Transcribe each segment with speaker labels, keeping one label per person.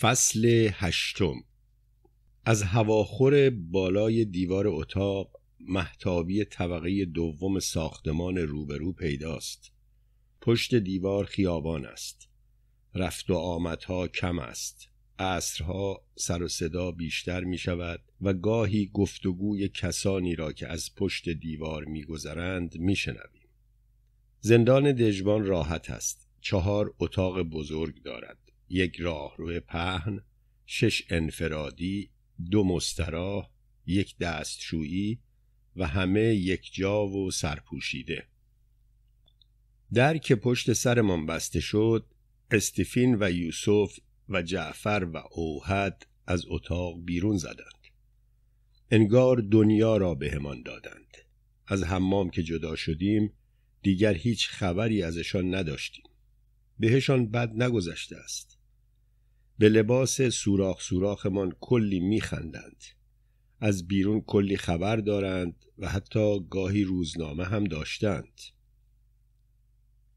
Speaker 1: فصل هشتم از هواخور بالای دیوار اتاق محتابی طبقه دوم ساختمان روبرو پیداست پشت دیوار خیابان است رفت و آمدها کم است عصرها سر و صدا بیشتر می شود و گاهی گفتگوی کسانی را که از پشت دیوار می می میشنویم زندان دژبان راحت است چهار اتاق بزرگ دارد یک راه روی پهن شش انفرادی دو مستراح یک دستشویی و همه یک جا و سرپوشیده در که پشت سرمان بسته شد استفین و یوسف و جعفر و اوحد از اتاق بیرون زدند انگار دنیا را بهمان دادند از حمام که جدا شدیم دیگر هیچ خبری ازشان نداشتیم بهشان بد نگذشته است به لباس سوراخ سوراخمان کلی میخندند از بیرون کلی خبر دارند و حتی گاهی روزنامه هم داشتند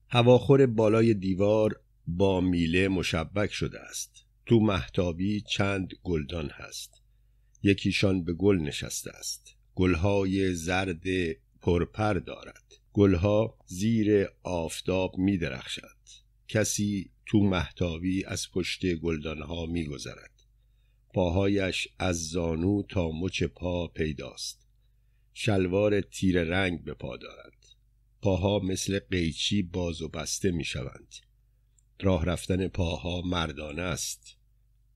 Speaker 1: هواخور بالای دیوار با میله مشبک شده است تو محتابی چند گلدان هست یکیشان به گل نشسته است گلهای زرد پرپر دارد گلها زیر آفتاب می درخشند کسی تو محتاوی از پشت گلدانها میگذرد پاهایش از زانو تا مچ پا پیداست شلوار تیر رنگ به پا دارد پاها مثل قیچی باز و بسته می شوند. راه رفتن پاها مردانه است.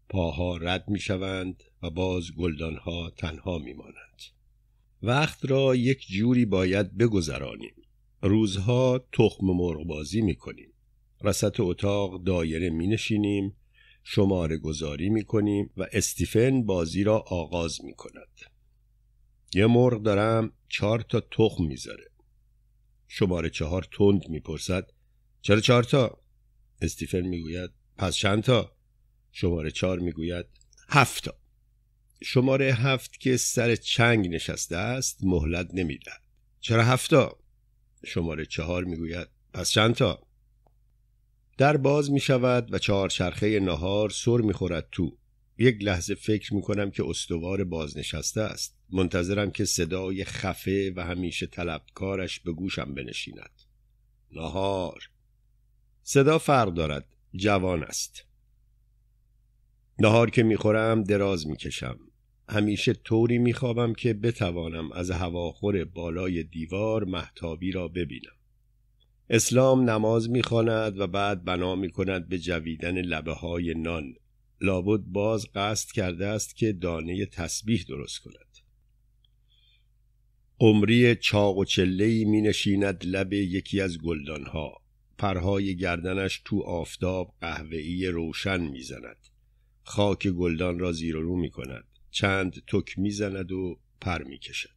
Speaker 1: پاها رد می شوند و باز گلدانها تنها می مانند. وقت را یک جوری باید بگذرانیم. روزها تخم مرغ بازی می کنیم. وسط اتاق دایره می نشینیم شماره گذاری می کنیم و استیفن بازی را آغاز می کند یه مرغ دارم چهار تا تخم میذاره شماره چهار تند می پرسد چرا چهار تا؟ استیفن گوید پس چند تا؟ شماره چهار گوید هفت تا شماره هفت که سر چنگ نشسته است مهلت نمیدهد چرا هفت تا؟ شماره چهار می گوید پس چند تا؟ در باز می شود و چهارچرخه نهار سر می خورد تو یک لحظه فکر می کنم که استوار بازنشسته است منتظرم که صدای خفه و همیشه طلبکارش به گوشم بنشیند نهار صدا فرق دارد جوان است نهار که خورم دراز کشم. همیشه طوری میخوابم که بتوانم از هواخور بالای دیوار محتابی را ببینم اسلام نماز میخواند و بعد بنا کند به جویدن لبه های نان لابد باز قصد کرده است که دانه تسبیح درست کند قمری چاق و چلهی می نشیند لب یکی از گلدان ها پرهای گردنش تو آفتاب قهوه‌ای روشن میزند خاک گلدان را زیر و رو می کند چند تک می زند و پر میکشد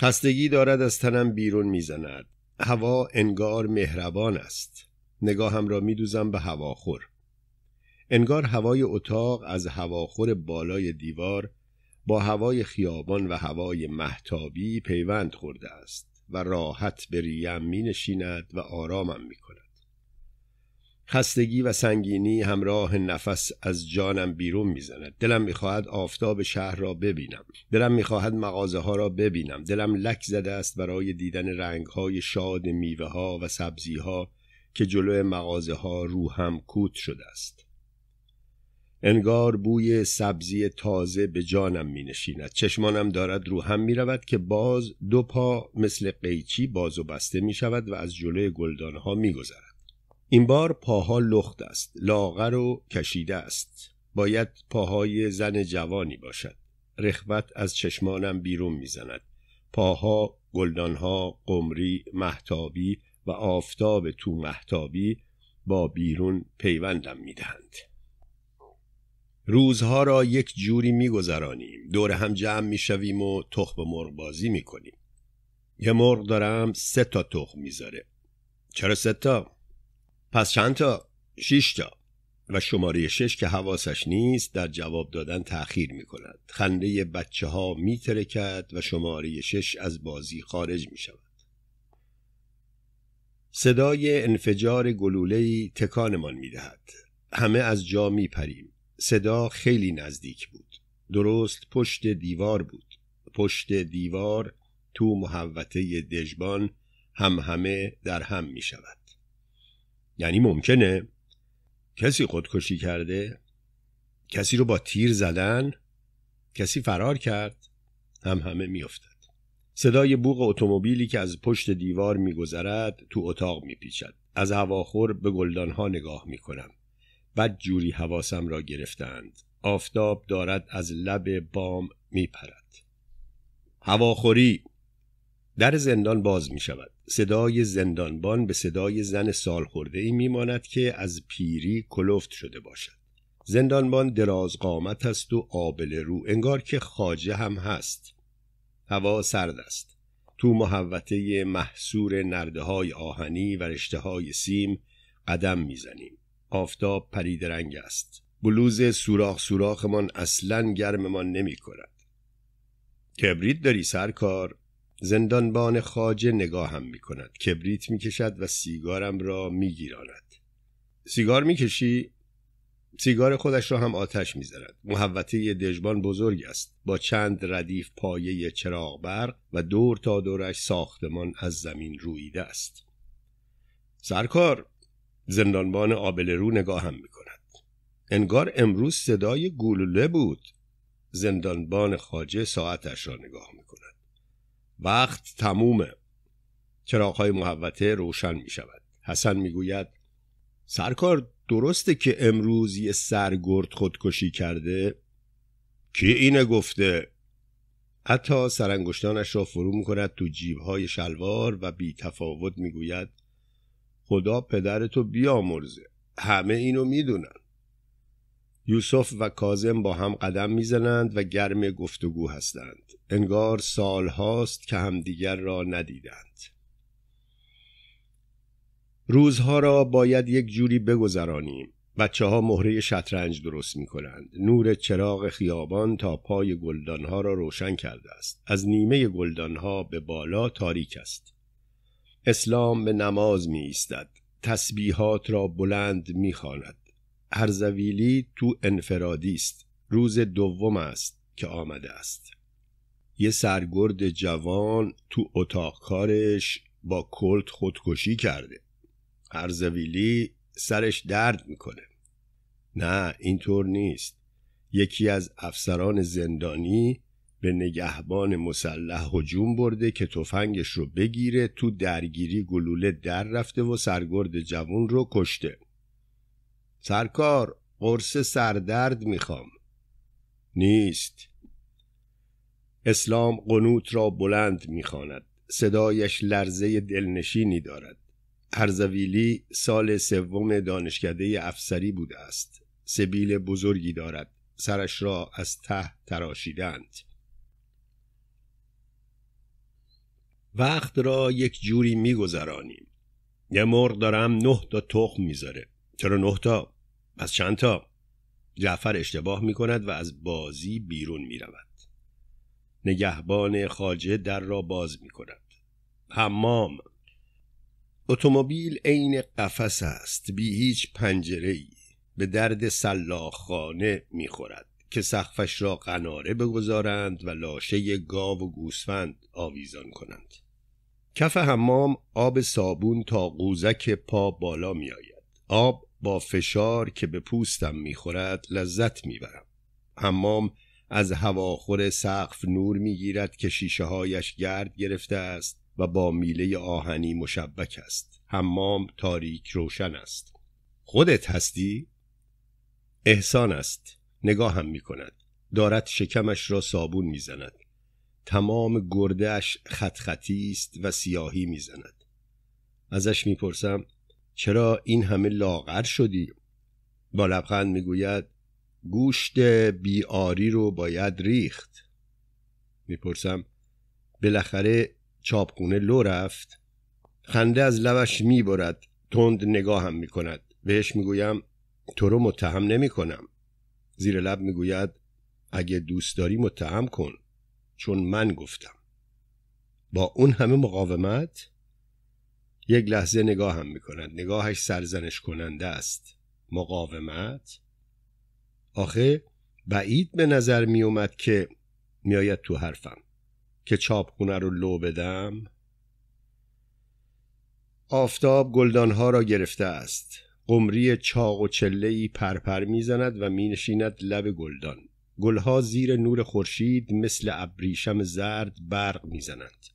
Speaker 1: خستگی دارد از تنم بیرون میزند هوا انگار مهربان است نگاهم را میدوزم به هواخور انگار هوای اتاق از هواخور بالای دیوار با هوای خیابان و هوای محتابی پیوند خورده است و راحت بریم ریم می نشیند و آرامم می کند. خستگی و سنگینی همراه نفس از جانم بیرون میزند دلم میخواهد آفتاب شهر را ببینم دلم میخواهد مغازه ها را ببینم دلم لک زده است برای دیدن رنگ های شاد میوه ها و سبزی ها که جلو مغازه ها هم کوت شده است انگار بوی سبزی تازه به جانم می نشیند چشمانم دارد روهم می رود که باز دو پا مثل قیچی باز و بسته می شود و از جلوی گلدانها می گذرد. این بار پاها لخت است لاغر و کشیده است باید پاهای زن جوانی باشد رخوت از چشمانم بیرون میزند پاها گلدانها قمری محتابی و آفتاب تو محتابی با بیرون پیوندم میدهند روزها را یک جوری میگذرانیم دور هم جمع میشویم و تخم مرغ بازی میکنیم یه مرغ دارم سه تا تخم میذاره چرا سه تا پس چند تا؟ شیش تا و شماره شش که حواسش نیست در جواب دادن تأخیر می کند خنده بچه ها می ترکد و شماره شش از بازی خارج می شود صدای انفجار گلولهی تکانمان می دهد همه از جا می پریم صدا خیلی نزدیک بود درست پشت دیوار بود پشت دیوار تو محوطه دژبان هم همه در هم می شود یعنی ممکنه کسی خودکشی کرده کسی رو با تیر زدن کسی فرار کرد هم همه میافتد صدای بوغ اتومبیلی که از پشت دیوار میگذرد تو اتاق میپیچد از هواخور به گلدانها نگاه میکنم بد جوری حواسم را گرفتند آفتاب دارد از لب بام میپرد هواخوری در زندان باز می شود. صدای زندانبان به صدای زن سال خورده ای می ماند که از پیری کلفت شده باشد. زندانبان دراز قامت است و آبل رو انگار که خاجه هم هست. هوا سرد است. تو محوطه محصور نرده های آهنی و رشته های سیم قدم زنیم. آفتاب پرید رنگ است. بلوز سوراخ سوراخمان اصلا گرممان نمی کند. کبریت داری سرکار زندانبان خاجه نگاهم می کند کبریت می کشد و سیگارم را می گیراند سیگار می کشی؟ سیگار خودش را هم آتش میزند محوطه دژبان بزرگ است با چند ردیف پایه چراغ برق و دور تا دورش ساختمان از زمین رویده است سرکار زندانبان رو نگاه هم می کند انگار امروز صدای گلوله بود زندانبان خاجه ساعتش را نگاه می کند وقت تمومه چراغهای محوته روشن می شود حسن می گوید سرکار درسته که امروز یه سرگرد خودکشی کرده؟ کی اینه گفته؟ حتی سرانگشتانش را فرو می کند تو جیبهای شلوار و بی تفاوت می گوید خدا پدرتو بیامرزه همه اینو میدونن یوسف و کازم با هم قدم میزنند و گرم گفتگو هستند انگار سال هاست که همدیگر را ندیدند روزها را باید یک جوری بگذرانیم بچه ها مهره شطرنج درست می کنند. نور چراغ خیابان تا پای گلدانها را روشن کرده است. از نیمه گلدانها به بالا تاریک است. اسلام به نماز می ایستد. تسبیحات را بلند می خاند. ارزویلی تو انفرادی است روز دوم است که آمده است یه سرگرد جوان تو اتاق کارش با کلت خودکشی کرده ارزویلی سرش درد میکنه نه اینطور نیست یکی از افسران زندانی به نگهبان مسلح هجوم برده که تفنگش رو بگیره تو درگیری گلوله در رفته و سرگرد جوان رو کشته سرکار قرص سردرد میخوام نیست اسلام قنوت را بلند میخواند صدایش لرزه دلنشینی دارد هرزویلی سال سوم دانشکده افسری بوده است سبیل بزرگی دارد سرش را از ته تراشیدند وقت را یک جوری میگذرانیم یه مرغ دارم نه تا تخم میذاره چرا نه تا پس تا؟ جعفر اشتباه می کند و از بازی بیرون می رود نگهبان خاجه در را باز می کند حمام اتومبیل عین قفس است بی هیچ پنجره ای به درد سلاخانه می خورد که سقفش را قناره بگذارند و لاشه گاو و گوسفند آویزان کنند کف حمام آب صابون تا قوزک پا بالا می آید آب با فشار که به پوستم میخورد لذت میبرم حمام از هواخور سقف نور میگیرد که شیشه هایش گرد گرفته است و با میله آهنی مشبک است حمام تاریک روشن است خودت هستی؟ احسان است نگاهم می کند دارد شکمش را صابون می زند تمام گردش خط خطی است و سیاهی می زند ازش می پرسم چرا این همه لاغر شدی با لبخند میگوید گوشت بیاری رو باید ریخت میپرسم بالاخره چاپخونه لو رفت خنده از لبش میبرد تند نگاهم میکند بهش میگویم تو رو متهم نمیکنم زیر لب میگوید اگه دوست داری متهم کن چون من گفتم با اون همه مقاومت یک لحظه نگاه هم می کند نگاهش سرزنش کننده است مقاومت آخه بعید به نظر می اومد که میآید تو حرفم که چاپخونه رو لو بدم آفتاب گلدانها را گرفته است قمری چاق و ای پرپر میزند و مینشیند لب گلدان گلها زیر نور خورشید مثل ابریشم زرد برق میزنند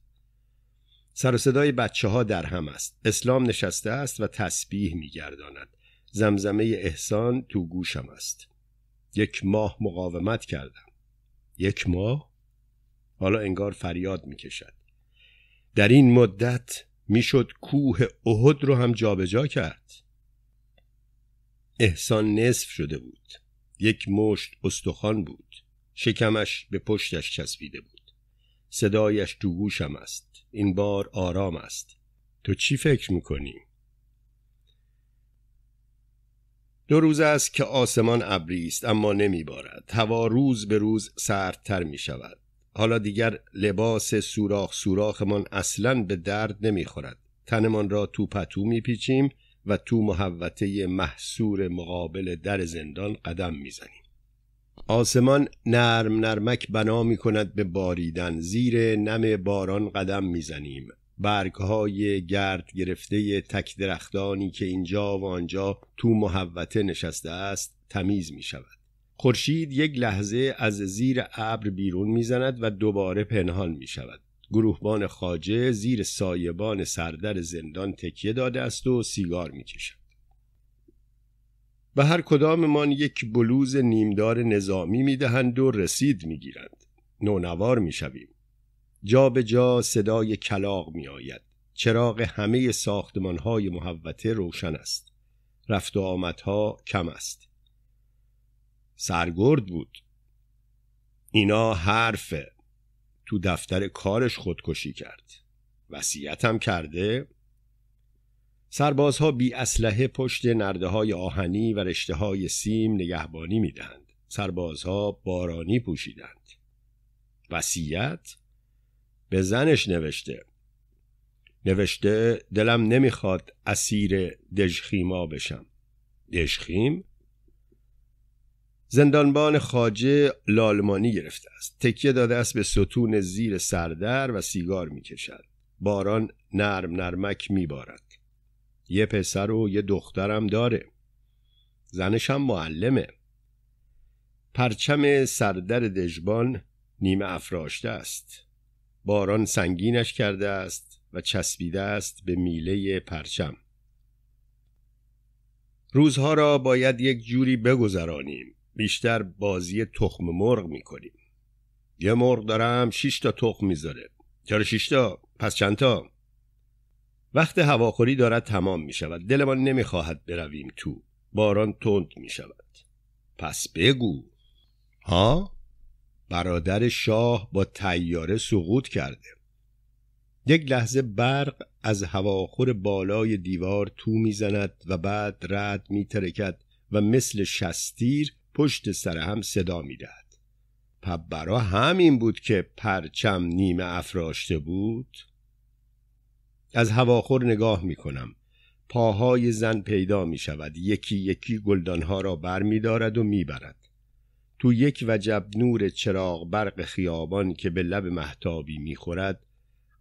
Speaker 1: سر و صدای بچه ها در هم است اسلام نشسته است و تسبیح میگرداند زمزمه احسان تو گوشم است یک ماه مقاومت کردم یک ماه حالا انگار فریاد کشد. در این مدت میشد کوه احد رو هم جابجا جا کرد احسان نصف شده بود یک مشت استخوان بود شکمش به پشتش چسبیده بود صدایش تو گوشم است این بار آرام است تو چی فکر میکنی؟ دو روز است که آسمان ابری است اما نمیبارد هوا روز به روز سردتر می شود حالا دیگر لباس سوراخ سوراخمان اصلا به درد نمیخورد تنمان را تو پتو میپیچیم و تو محوطه محصور مقابل در زندان قدم میزنیم آسمان نرم نرمک بنا می کند به باریدن زیر نم باران قدم میزنیم های گرد گرفته تک درختانی که اینجا و آنجا تو محوته نشسته است تمیز می شود خورشید یک لحظه از زیر ابر بیرون میزند و دوباره پنهان می شود گروهبان خاجه زیر سایبان سردر زندان تکیه داده است و سیگار می کشد به هر کداممان یک بلوز نیمدار نظامی میدهند و رسید میگیرند نونوار میشویم جا به جا صدای کلاق می چراغ همه ساختمان های محوته روشن است رفت و آمدها کم است سرگرد بود اینا حرفه تو دفتر کارش خودکشی کرد وسیعتم کرده سربازها بی اسلحه پشت نرده های آهنی و رشته های سیم نگهبانی میدهند. سربازها بارانی پوشیدند. وصیت به زنش نوشته. نوشته دلم نمیخواد اسیر دژخیما بشم. دژخیم زندانبان خاجه لالمانی گرفته است. تکیه داده است به ستون زیر سردر و سیگار میکشد. باران نرم نرمک میبارد. یه پسر و یه دخترم داره زنشم معلمه پرچم سردر دژبان نیمه افراشته است باران سنگینش کرده است و چسبیده است به میله پرچم روزها را باید یک جوری بگذرانیم بیشتر بازی تخم مرغ میکنیم یه مرغ دارم شش تا تخم میذاره چرا شش تا پس چندتا وقت هواخوری دارد تمام می شود دلمان خواهد برویم تو باران تند می شود پس بگو ها برادر شاه با تیاره سقوط کرده یک لحظه برق از هواخور بالای دیوار تو زند و بعد رد میترکد و مثل شستیر پشت سر هم صدا میدهد پبرا همین بود که پرچم نیمه افراشته بود از هواخور نگاه می کنم پاهای زن پیدا می شود یکی یکی گلدانها را بر می دارد و می برد تو یک وجب نور چراغ برق خیابان که به لب محتابی می خورد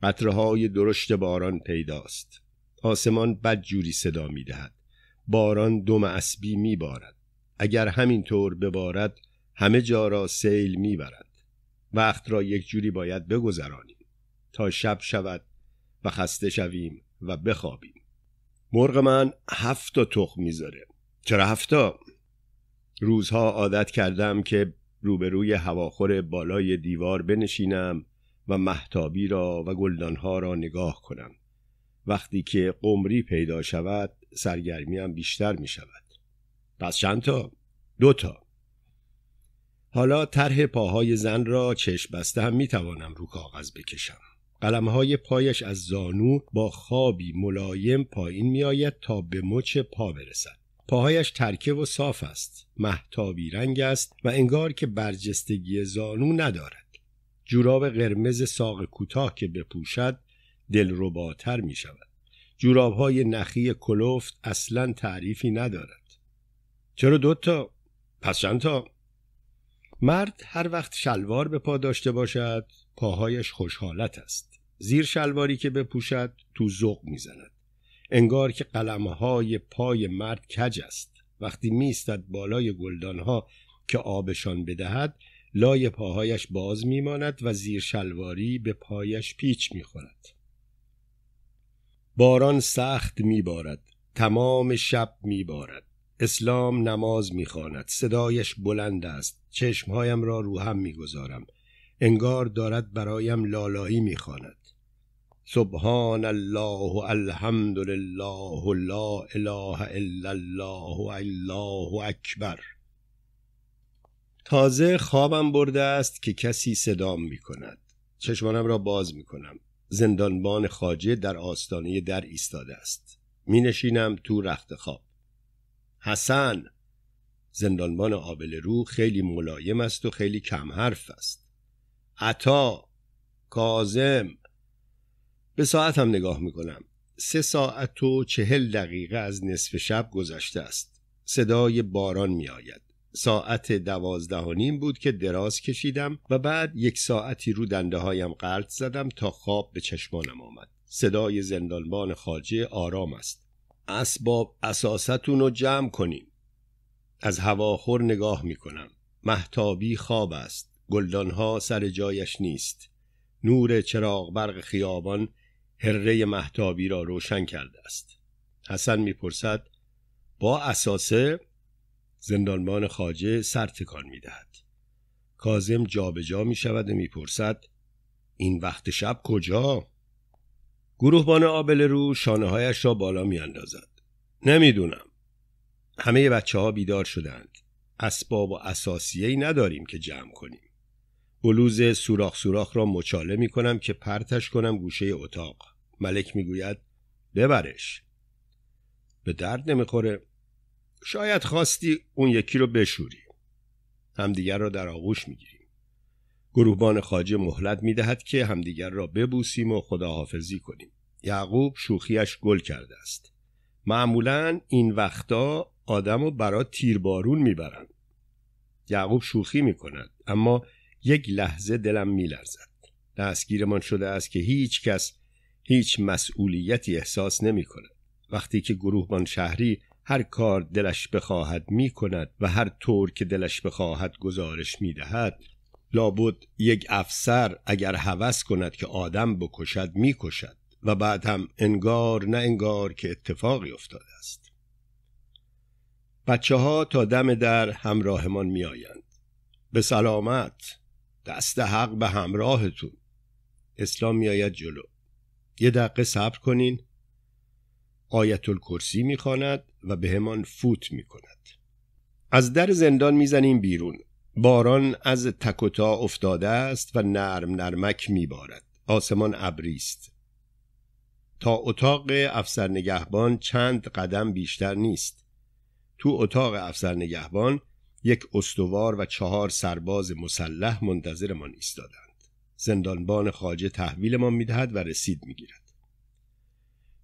Speaker 1: قطرهای درشت باران پیداست آسمان بد جوری صدا می دهد باران دم اسبی می بارد اگر همینطور ببارد همه جا را سیل می برد وقت را یک جوری باید بگذرانیم تا شب شود و خسته شویم و بخوابیم مرغ من هفت تا تخم میذاره چرا هفتا؟ روزها عادت کردم که روبروی هواخور بالای دیوار بنشینم و محتابی را و گلدانها را نگاه کنم وقتی که قمری پیدا شود سرگرمیم بیشتر می شود پس چند تا؟ دو تا حالا طرح پاهای زن را چشم بسته هم می توانم رو کاغذ بکشم قلمهای پایش از زانو با خوابی ملایم پایین میآید تا به مچ پا برسد پاهایش ترکه و صاف است محتابی رنگ است و انگار که برجستگی زانو ندارد جوراب قرمز ساق کوتاه که بپوشد دلرباتر می شود جوراب های نخی کلوفت اصلا تعریفی ندارد چرا دوتا؟ پس چند تا؟ مرد هر وقت شلوار به پا داشته باشد پاهایش خوشحالت است زیر شلواری که بپوشد تو ذوق میزند انگار که قلمهای پای مرد کج است وقتی میستد بالای گلدانها که آبشان بدهد لای پاهایش باز میماند و زیر شلواری به پایش پیچ میخورد باران سخت میبارد تمام شب میبارد اسلام نماز میخواند صدایش بلند است چشمهایم را روهم میگذارم انگار دارد برایم لالایی میخواند سبحان الله الحمد لله لا اله الا الله الله اکبر تازه خوابم برده است که کسی صدام می کند چشمانم را باز می کنم زندانبان خاجه در آستانه در ایستاده است می نشینم تو رخت خواب حسن زندانبان آبل رو خیلی ملایم است و خیلی کم حرف است عطا کازم به هم نگاه میکنم سه ساعت و چهل دقیقه از نصف شب گذشته است صدای باران میآید ساعت دوازده و نیم بود که دراز کشیدم و بعد یک ساعتی رو دنده هایم زدم تا خواب به چشمانم آمد صدای زندانبان خاجه آرام است اسباب اساستون رو جمع کنیم از هواخور نگاه می کنم محتابی خواب است گلدانها سر جایش نیست نور چراغ برق خیابان هره محتابی را روشن کرده است حسن میپرسد با اساسه زندانبان خاجه سر تکان میدهد کازم جابجا می شود و میپرسد این وقت شب کجا گروهبان آبل رو شانه هایش را بالا می اندازد. نمیدونم همه بچه ها بیدار شدند اسباب و اساسیه ای نداریم که جمع کنیم بلوز سوراخ سوراخ را مچاله می کنم که پرتش کنم گوشه اتاق ملک میگوید ببرش به درد نمیخوره شاید خواستی اون یکی رو بشوری همدیگر را در آغوش میگیریم گروهبان خاجه مهلت میدهد که همدیگر را ببوسیم و خداحافظی کنیم یعقوب شوخیش گل کرده است معمولا این وقتا آدم و برا تیربارون میبرند یعقوب شوخی میکند اما یک لحظه دلم میلرزد دستگیرمان شده است که هیچ کس هیچ مسئولیتی احساس نمی کند. وقتی که گروهبان شهری هر کار دلش بخواهد می کند و هر طور که دلش بخواهد گزارش می دهد لابد یک افسر اگر هوس کند که آدم بکشد می کشد و بعد هم انگار نه انگار که اتفاقی افتاده است بچه ها تا دم در همراهمان می آیند. به سلامت دست حق به همراهتون اسلام آید جلو یه دقیقه صبر کنین آیت الکرسی میخواند و به همان فوت میکند از در زندان میزنیم بیرون باران از تکوتا افتاده است و نرم نرمک میبارد آسمان ابری است تا اتاق افسر نگهبان چند قدم بیشتر نیست تو اتاق افسر نگهبان یک استوار و چهار سرباز مسلح منتظرمان ایستادند زندانبان خاجه تحویلمان میدهد و رسید میگیرد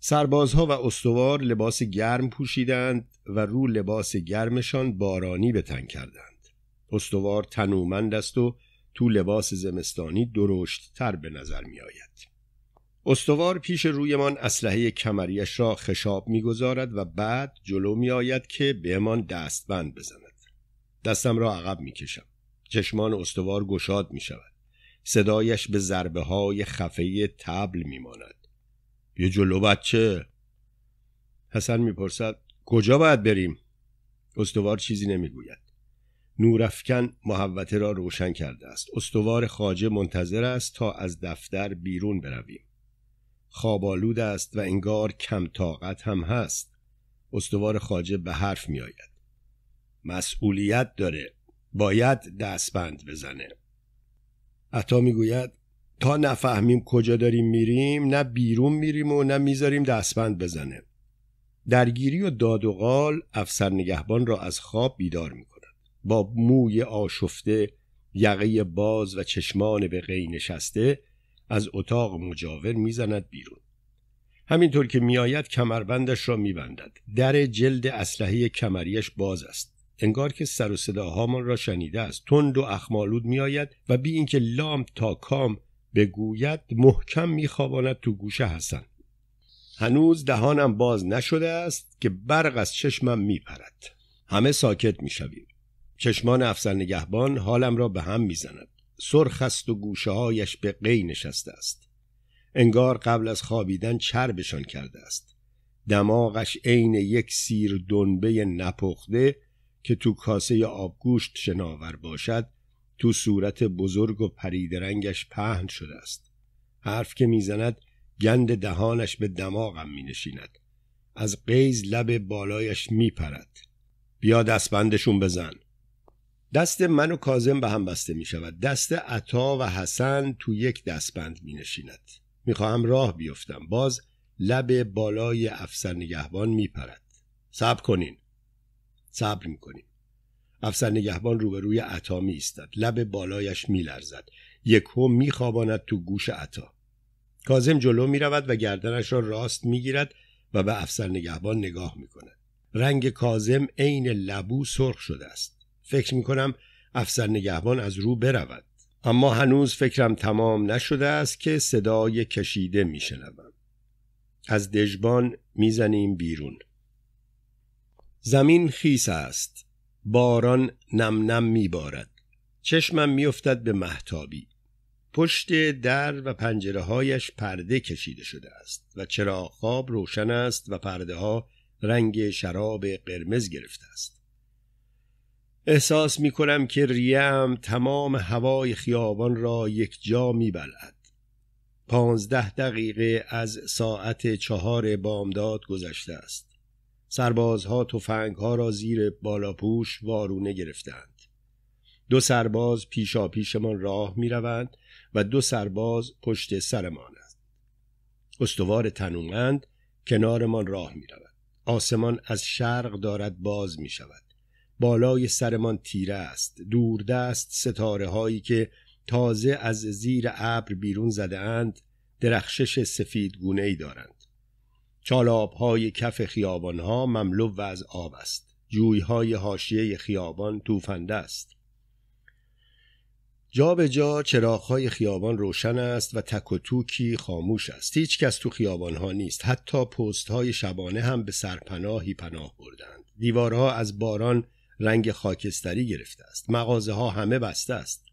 Speaker 1: سربازها و استوار لباس گرم پوشیدند و رو لباس گرمشان بارانی به تن کردند استوار تنومند است و تو لباس زمستانی درشت تر به نظر می آید. استوار پیش رویمان اسلحه کمریش را خشاب میگذارد و بعد جلو می آید که بهمان بند بزند. دستم را عقب می کشم. چشمان استوار گشاد می شود. صدایش به ضربه های خفه تبل میماند یه جلو بچه حسن میپرسد کجا باید بریم استوار چیزی نمیگوید نورافکن محوته را روشن کرده است استوار خاجه منتظر است تا از دفتر بیرون برویم خوابالود است و انگار کم طاقت هم هست استوار خاجه به حرف می مسئولیت داره باید دستبند بزنه عطا میگوید تا نفهمیم کجا داریم میریم نه بیرون میریم و نه میذاریم دستبند بزنه درگیری و داد و قال افسر نگهبان را از خواب بیدار میکند. با موی آشفته یقه باز و چشمان به غی نشسته از اتاق مجاور میزند بیرون همینطور که میآید کمربندش را میبندد در جلد اسلحه کمریش باز است انگار که سر و صداهامان را شنیده است تند و اخمالود میآید و بی اینکه لام تا کام بگوید محکم میخواباند تو گوشه حسن هنوز دهانم باز نشده است که برق از چشمم میپرد همه ساکت میشویم چشمان افسر نگهبان حالم را به هم میزند سرخ است و گوشه هایش به قی نشسته است انگار قبل از خوابیدن چربشان کرده است دماغش عین یک سیر دنبه نپخته که تو کاسه آبگوشت شناور باشد تو صورت بزرگ و پریدرنگش پهن شده است حرف که میزند گند دهانش به دماغم می نشیند. از قیز لب بالایش می پرد. بیا دستبندشون بزن دست من و کازم به هم بسته می شود دست عطا و حسن تو یک دستبند می نشیند می خواهم راه بیفتم باز لب بالای افسر نگهبان می پرد سب کنین صبر میکنیم افسر نگهبان روبروی عطا می ایستد لب بالایش میلرزد هم میخواباند تو گوش عطا کازم جلو میرود و گردنش را راست میگیرد و به افسر نگهبان نگاه میکند رنگ کازم عین لبو سرخ شده است فکر میکنم افسر نگهبان از رو برود اما هنوز فکرم تمام نشده است که صدای کشیده میشنوم از دژبان میزنیم بیرون زمین خیس است باران نم نم بارد. چشمم میافتد به محتابی پشت در و پنجره هایش پرده کشیده شده است و چراغ خواب روشن است و پرده ها رنگ شراب قرمز گرفته است احساس می کنم که ریم تمام هوای خیابان را یک جا می بلد. پانزده دقیقه از ساعت چهار بامداد گذشته است سربازها تفنگها را زیر بالاپوش وارونه گرفتند دو سرباز پیشا من راه می روند و دو سرباز پشت است. استوار تنومند کنارمان راه می روند آسمان از شرق دارد باز می شود بالای سرمان تیره است دوردست ستاره هایی که تازه از زیر ابر بیرون زده اند درخشش سفید گونه ای دارند های کف خیابانها مملو و از آب است جویهای حاشیه خیابان توفنده است جا به جا چراغهای خیابان روشن است و تک و توکی خاموش است هیچ کس تو خیابانها نیست حتی پستهای شبانه هم به سرپناهی پناه بردند دیوارها از باران رنگ خاکستری گرفته است مغازه ها همه بسته است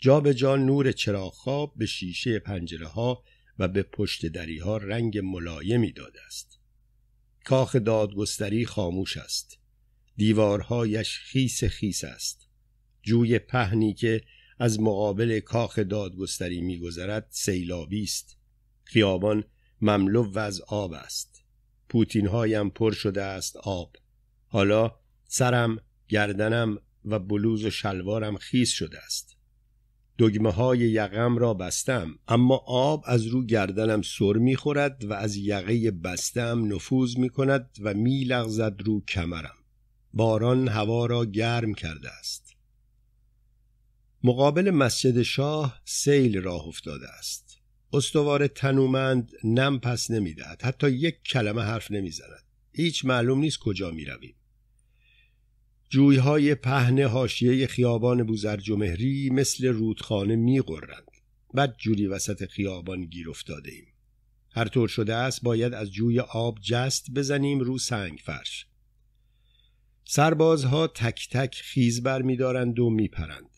Speaker 1: جا به جا نور چراغ به شیشه پنجره ها و به پشت دریها رنگ ملایمی داده است کاخ دادگستری خاموش است دیوارهایش خیس خیس است جوی پهنی که از مقابل کاخ دادگستری میگذرد سیلابی است خیابان مملو و از آب است پوتین هایم پر شده است آب حالا سرم گردنم و بلوز و شلوارم خیس شده است دگمه های یقم را بستم اما آب از رو گردنم سر می خورد و از یقه بستم نفوذ می کند و می لغزد رو کمرم باران هوا را گرم کرده است مقابل مسجد شاه سیل راه افتاده است استوار تنومند نم پس نمیدهد حتی یک کلمه حرف نمیزند هیچ معلوم نیست کجا می رویم جویهای پهنه حاشیه خیابان بوزرجمهری مثل رودخانه میقرند بعد جوری وسط خیابان گیر افتاده ایم هر طور شده است باید از جوی آب جست بزنیم رو سنگ فرش سربازها تک تک خیز بر می دارند و میپرند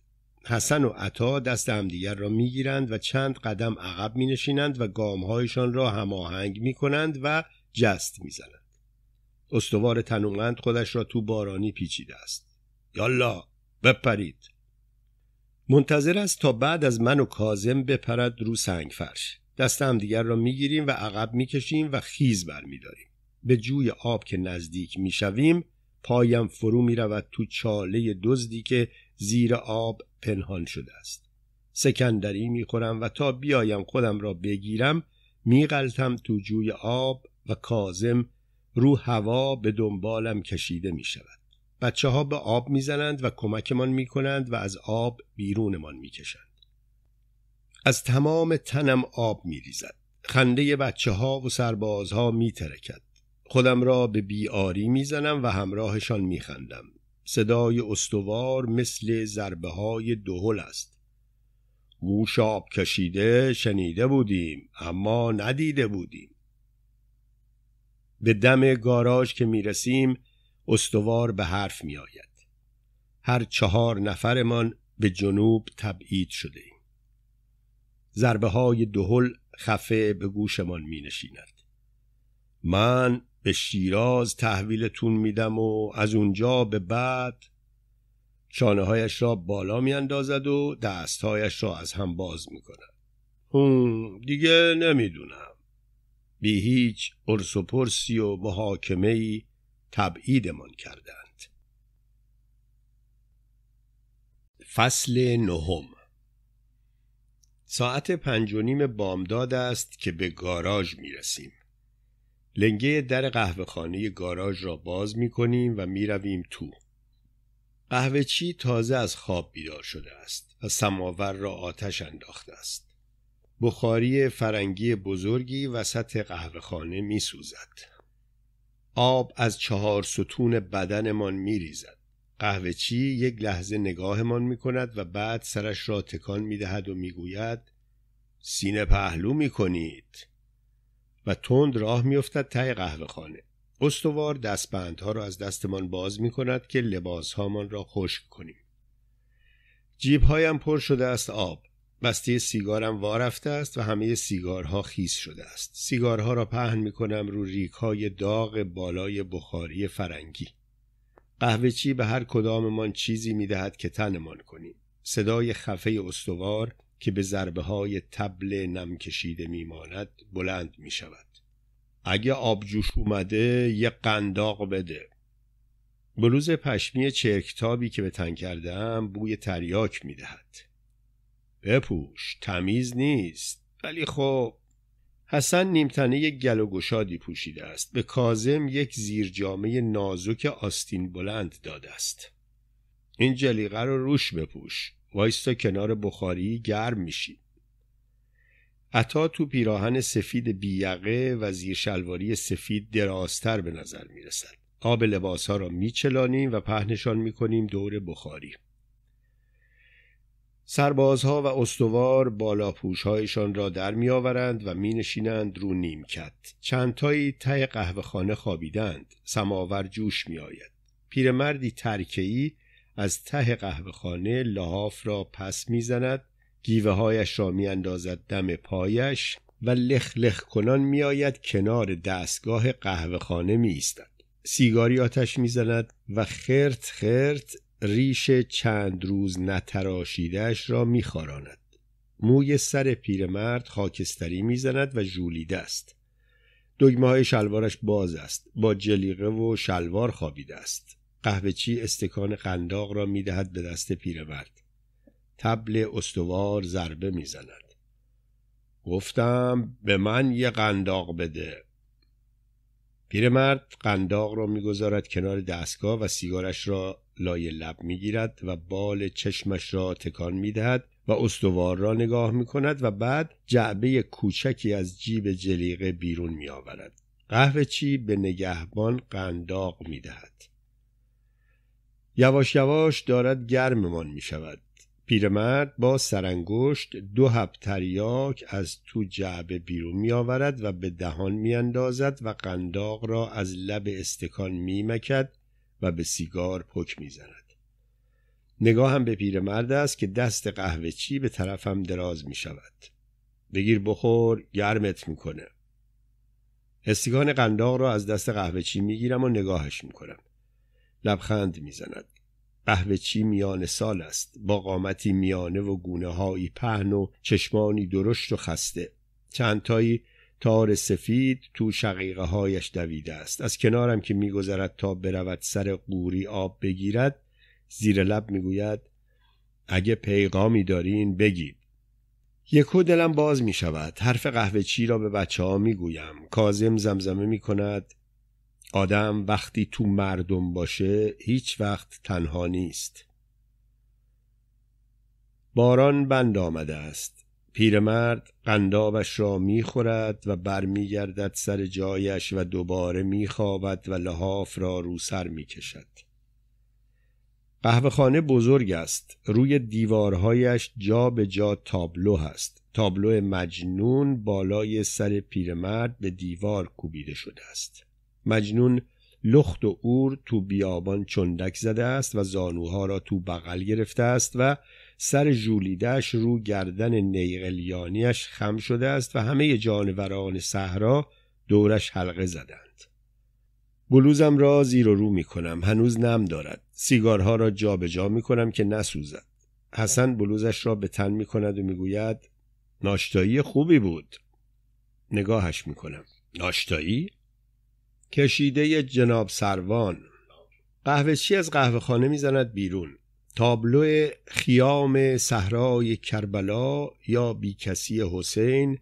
Speaker 1: حسن و عطا دست همدیگر را میگیرند و چند قدم عقب می نشینند و گامهایشان را هماهنگ می کنند و جست میزنند استوار تنومند خودش را تو بارانی پیچیده است یالا بپرید منتظر است تا بعد از من و کازم بپرد رو سنگ فرش دست دیگر را میگیریم و عقب میکشیم و خیز برمیداریم به جوی آب که نزدیک میشویم پایم فرو میرود تو چاله دزدی که زیر آب پنهان شده است سکندری میخورم و تا بیایم خودم را بگیرم میغلتم تو جوی آب و کازم رو هوا به دنبالم کشیده می شود بچه ها به آب میزنند و کمکمان می کنند و از آب بیرونمان می کشند. از تمام تنم آب می ریزد. خنده بچه ها و سربازها می ترکد. خودم را به بیاری می زنم و همراهشان می خندم. صدای استوار مثل ضربه های دهل است. موش آب کشیده شنیده بودیم اما ندیده بودیم. به دم گاراژ که میرسیم استوار به حرف میآید هر چهار نفرمان به جنوب تبعید شده ایم ضربه های دهل خفه به گوشمان می نشیند. من به شیراز تحویلتون میدم و از اونجا به بعد چانه هایش را بالا می اندازد و دستهایش را از هم باز می کند. دیگه نمیدونم بی هیچ ارس و پرسی و محاکمه ای تبعیدمان کردند فصل نهم ساعت پنج و نیم بامداد است که به گاراژ می رسیم. لنگه در قهوه خانه گاراژ را باز می کنیم و می رویم تو. قهوه چی تازه از خواب بیدار شده است و سماور را آتش انداخته است. بخاری فرنگی بزرگی وسط قهوهخانه میسوزد. آب از چهار ستون بدنمان می ریزد. قهوه چی یک لحظه نگاهمان می کند و بعد سرش را تکان می و میگوید: سینه پهلو می کنید و تند راه میافتد افتد تای قهوه خانه. استوار دستبندها را از دستمان باز می کند که لباسهامان را خشک کنیم. جیبهایم پر شده است آب. بسته سیگارم وارفته است و همه سیگارها خیس شده است سیگارها را پهن می کنم رو ریکهای داغ بالای بخاری فرنگی قهوهچی به هر کداممان چیزی می دهد که تنمان کنیم صدای خفه استوار که به ضربه های تبل نم کشیده می ماند بلند می شود اگه آبجوش اومده یه قنداق بده بلوز پشمی چرکتابی که به تن کردم بوی تریاک می دهد بپوش تمیز نیست ولی خب حسن نیمتنه یک گل و گشادی پوشیده است به کازم یک زیرجامه نازک آستین بلند داده است این جلیقه رو روش بپوش وایستا کنار بخاری گرم میشی عطا تو پیراهن سفید بیقه و زیر شلواری سفید درازتر به نظر میرسد آب لباس ها را میچلانیم و پهنشان میکنیم دور بخاری سربازها و استوار بالاپوشهایشان را در آورند و می نشینند رو نیمکت تایی ته قهوه خانه خوابیدند سماور جوش می آید پیرمردی ترکی از ته قهوه خانه لحاف را پس میزند گیوه هایش را میاندازد دم پایش و لخ لخ کنان آید کنار دستگاه قهوه خانه می ایستد سیگاری آتش زند و خرت خرت ریش چند روز نتراشیدهش را میخاراند موی سر پیرمرد خاکستری میزند و ژولیده است دگمه های شلوارش باز است با جلیقه و شلوار خوابیده است قهوهچی استکان قنداق را میدهد به دست پیرمرد تبل استوار ضربه میزند گفتم به من یه قنداق بده پیرمرد قنداق را میگذارد کنار دستگاه و سیگارش را لای لب میگیرد و بال چشمش را تکان میدهد و استوار را نگاه می کند و بعد جعبه کوچکی از جیب جلیقه بیرون می آورد. قهوه چی به نگهبان قنداق می دهد. یواش یواش دارد گرممان می شود. پیرمرد با سرانگشت دو هب تریاک از تو جعبه بیرون می آورد و به دهان می اندازد و قنداق را از لب استکان می مکد و به سیگار پک نگاه هم به پیرمرد است که دست قهوه به طرفم دراز می شود بگیر بخور گرمت میکنه استیگان قنداق را از دست قهوهچی میگیرم و نگاهش می لبخند میزند قهوه چی میان سال است با قامتی میانه و گونه هایی پهن و چشمانی درشت و خسته چندتایی تار سفید تو شقیقه هایش دویده است از کنارم که میگذرد تا برود سر قوری آب بگیرد زیر لب میگوید اگه پیغامی دارین بگید یکو دلم باز می شود حرف قهوه چی را به بچه ها می گویم کازم زمزمه می کند آدم وقتی تو مردم باشه هیچ وقت تنها نیست باران بند آمده است پیرمرد قندابش را میخورد و برمیگردد سر جایش و دوباره میخوابد و لحاف را رو سر میکشد قهوه خانه بزرگ است روی دیوارهایش جا به جا تابلو هست تابلو مجنون بالای سر پیرمرد به دیوار کوبیده شده است مجنون لخت و اور تو بیابان چندک زده است و زانوها را تو بغل گرفته است و سر جولیدهش رو گردن نیقلیانیش خم شده است و همه جانوران صحرا دورش حلقه زدند بلوزم را زیر و رو می کنم هنوز نم دارد سیگارها را جابجا جا می کنم که نسوزد حسن بلوزش را به تن می کند و می گوید ناشتایی خوبی بود نگاهش می کنم ناشتایی؟ کشیده جناب سروان چی از می زند بیرون تابلو خیام صحرای کربلا یا بیکسی حسین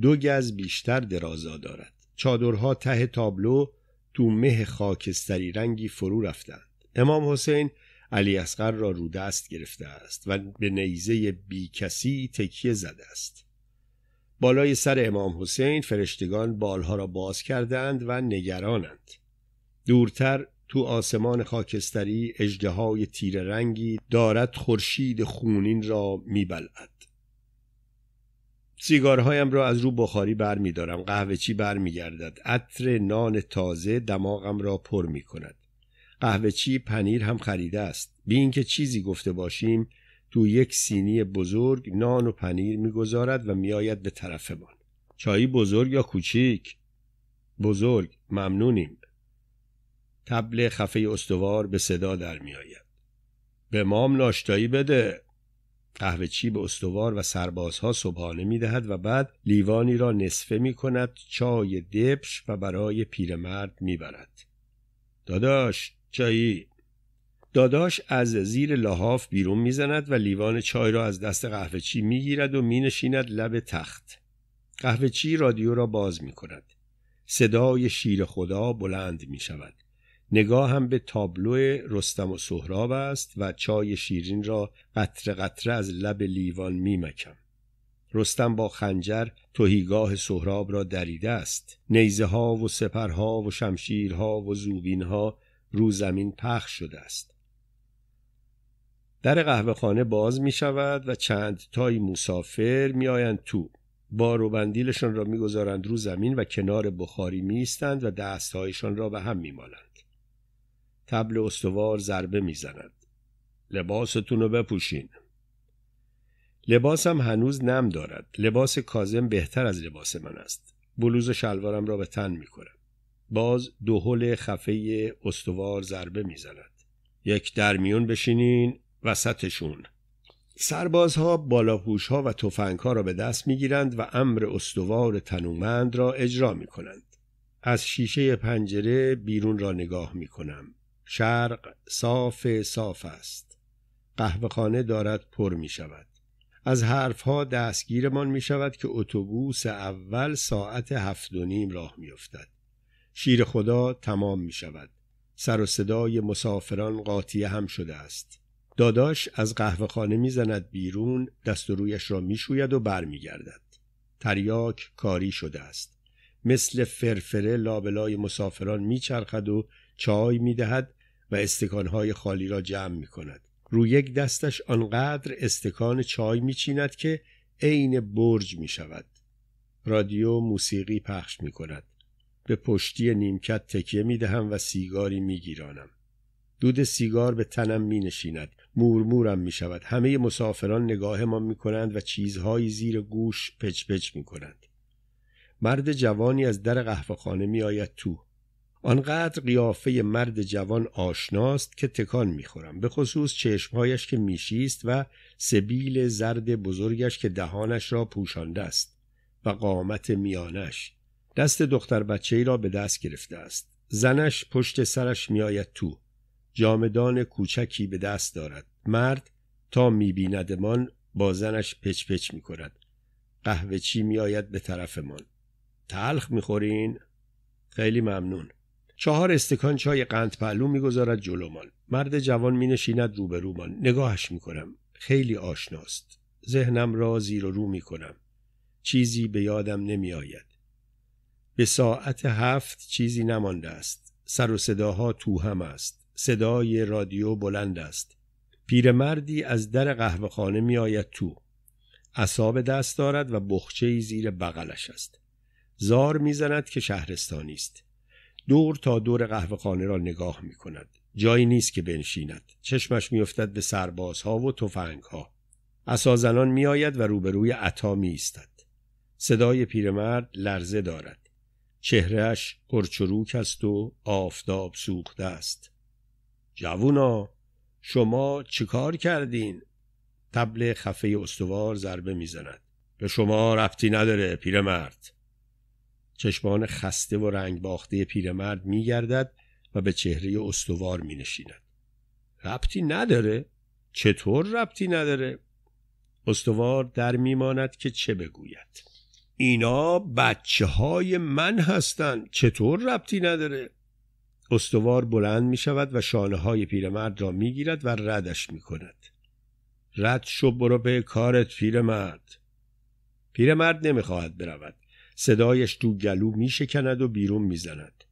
Speaker 1: دو گز بیشتر درازا دارد چادرها ته تابلو تو مه خاکستری رنگی فرو رفتند امام حسین علی اصغر را رو دست گرفته است و به نیزه بیکسی تکیه زده است بالای سر امام حسین فرشتگان بالها را باز کردند و نگرانند دورتر تو آسمان خاکستری اجدهای تیر رنگی دارد خورشید خونین را میبلعد سیگارهایم را از رو بخاری بر می دارم چی بر می گردد عطر نان تازه دماغم را پر می کند چی پنیر هم خریده است بی اینکه چیزی گفته باشیم تو یک سینی بزرگ نان و پنیر میگذارد و میآید به طرفمان چایی بزرگ یا کوچیک بزرگ ممنونیم تبل خفه استوار به صدا در می آید. به مام ناشتایی بده قهوه چی به استوار و سربازها صبحانه می دهد و بعد لیوانی را نصفه می کند چای دبش و برای پیرمرد می برد. داداش چایی داداش از زیر لحاف بیرون زند و لیوان چای را از دست می گیرد و مینشیند لب تخت قهوهچی رادیو را باز می کند صدای شیر خدا بلند می شود نگاه هم به تابلو رستم و سهراب است و چای شیرین را قطره قطره از لب لیوان میمکم رستم با خنجر توهیگاه سهراب را دریده است نیزه ها و سپرها و شمشیرها و ها رو زمین پخش شده است در قهوه خانه باز می شود و چند تای مسافر می آیند تو بار و بندیلشان را گذارند رو زمین و کنار بخاری می ایستند و دستهایشان را به هم می مالند. تبل استوار ضربه میزند لباستون رو بپوشین لباسم هنوز نم دارد لباس کازم بهتر از لباس من است بلوز شلوارم را به تن میکنم باز دو هل خفه استوار ضربه میزند یک درمیون بشینین وسطشون سربازها بالاپوشها و ها را به دست گیرند و امر استوار تنومند را اجرا می کنند. از شیشه پنجره بیرون را نگاه می کنم. شرق صاف صاف است قهوهخانه دارد پر می شود از حرفها دستگیرمان می شود که اتوبوس اول ساعت هفت و نیم راه می افتد. شیر خدا تمام می شود. سر و صدای مسافران قاطی هم شده است. داداش از قهوه خانه می زند بیرون دست و رویش را می شوید و بر می گردد. تریاک کاری شده است. مثل فرفره لابلای مسافران می چرخد و چای می دهد و استکانهای خالی را جمع می کند. روی یک دستش آنقدر استکان چای می چیند که عین برج می شود. رادیو موسیقی پخش می کند. به پشتی نیمکت تکیه می دهم و سیگاری می گیرانم. دود سیگار به تنم می نشیند. مورمورم می شود. همه مسافران نگاه ما می کنند و چیزهایی زیر گوش پچپچ پچ می کنند. مرد جوانی از در قهوهخانه می آید تو. آنقدر قیافه مرد جوان آشناست که تکان میخورم به خصوص چشمهایش که میشیست و سبیل زرد بزرگش که دهانش را پوشانده است و قامت میانش دست دختر بچه ای را به دست گرفته است زنش پشت سرش میآید تو جامدان کوچکی به دست دارد مرد تا میبیندمان با زنش پچ پچ میکند قهوه چی میآید به طرفمان تلخ میخورین خیلی ممنون چهار استکان چای قند پهلو میگذارد جلومان مرد جوان می نشیند روبرومان نگاهش می کنم خیلی آشناست ذهنم را زیر و رو می کنم چیزی به یادم نمی آید به ساعت هفت چیزی نمانده است سر و صداها تو هم است صدای رادیو بلند است پیرمردی از در قهوه خانه می آید تو اصاب دست دارد و بخچه زیر بغلش است زار میزند که شهرستانی است دور تا دور قهوه خانه را نگاه می کند. جایی نیست که بنشیند. چشمش میافتد به سربازها و تفنگها. اسازنان آید و روبروی عطا می استد صدای پیرمرد لرزه دارد. چهرهش پرچروک است و آفتاب سوخته است. جوونا شما کار کردین؟ تبل خفه استوار ضربه میزند. به شما رفتی نداره پیرمرد. چشمان خسته و رنگ باخته پیرمرد میگردد و به چهره استوار می نشیند. ربطی نداره؟ چطور ربطی نداره؟ استوار در میماند که چه بگوید اینا بچه های من هستند چطور ربطی نداره؟ استوار بلند می شود و شانه های پیرمرد را می گیرد و ردش می کند رد شو برو به کارت پیرمرد پیرمرد نمیخواهد برود صدایش تو گلو میشکند و بیرون میزند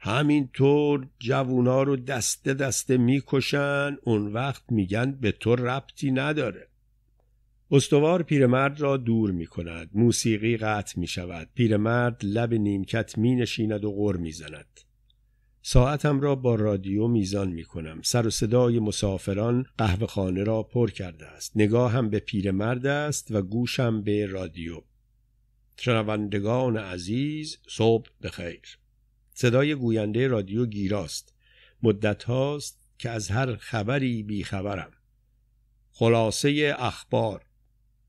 Speaker 1: همینطور جوونا رو دسته دسته میکشن اون وقت میگن به تو ربطی نداره استوار پیرمرد را دور می کند موسیقی قطع می شود پیرمرد لب نیمکت می نشیند و غر می زند ساعتم را با رادیو میزان می کنم سر و صدای مسافران قهوه خانه را پر کرده است نگاهم به پیرمرد است و گوشم به رادیو شنوندگان عزیز صبح بخیر صدای گوینده رادیو گیراست مدت هاست که از هر خبری بیخبرم خلاصه اخبار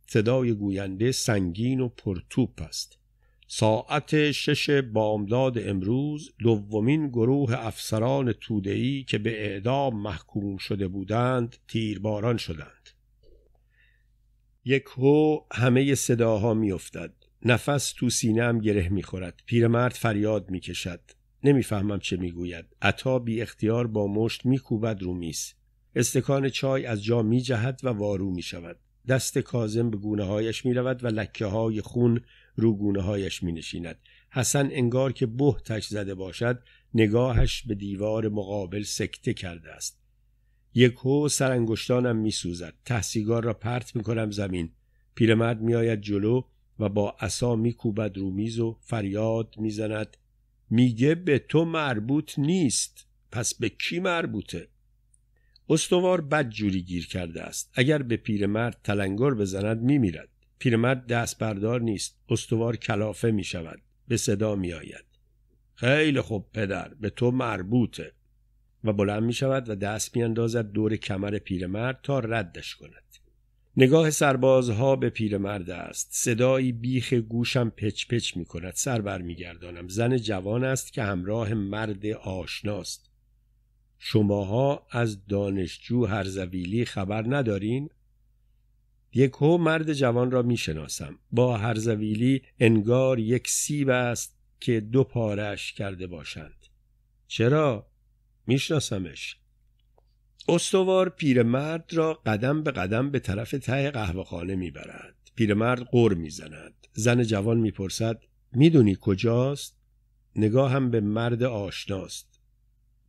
Speaker 1: صدای گوینده سنگین و پرتوپ است ساعت شش بامداد امروز دومین گروه افسران تودهی که به اعدام محکوم شده بودند تیرباران شدند یک هو همه صداها میافتد نفس تو هم گره میخورد پیرمرد فریاد میکشد نمیفهمم چه میگوید عطا بی اختیار با مشت میکوبد رو میز استکان چای از جا میجهد و وارو میشود دست کازم به گونه هایش میرود و لکه های خون رو گونه هایش مینشیند حسن انگار که تش زده باشد نگاهش به دیوار مقابل سکته کرده است یک هو سرانگشتانم میسوزد ته سیگار را پرت میکنم زمین پیرمرد میآید جلو و با عصا میکوبد رو میز و فریاد میزند میگه به تو مربوط نیست پس به کی مربوطه استوار بد جوری گیر کرده است اگر به پیرمرد تلنگر بزند میمیرد پیرمرد دست بردار نیست استوار کلافه میشود به صدا میآید خیلی خوب پدر به تو مربوطه و بلند می شود و دست میاندازد دور کمر پیرمرد تا ردش کند نگاه سربازها به پیرمرد است صدایی بیخ گوشم پچ پچ می کند سر بر می گردانم. زن جوان است که همراه مرد آشناست شماها از دانشجو هرزویلی خبر ندارین؟ هو مرد جوان را می شناسم با هرزویلی انگار یک سیب است که دو پارش کرده باشند چرا؟ میشناسمش استوار پیرمرد را قدم به قدم به طرف ته قهوهخانه میبرد پیرمرد غر میزند زن جوان میپرسد میدونی کجاست نگاه هم به مرد آشناست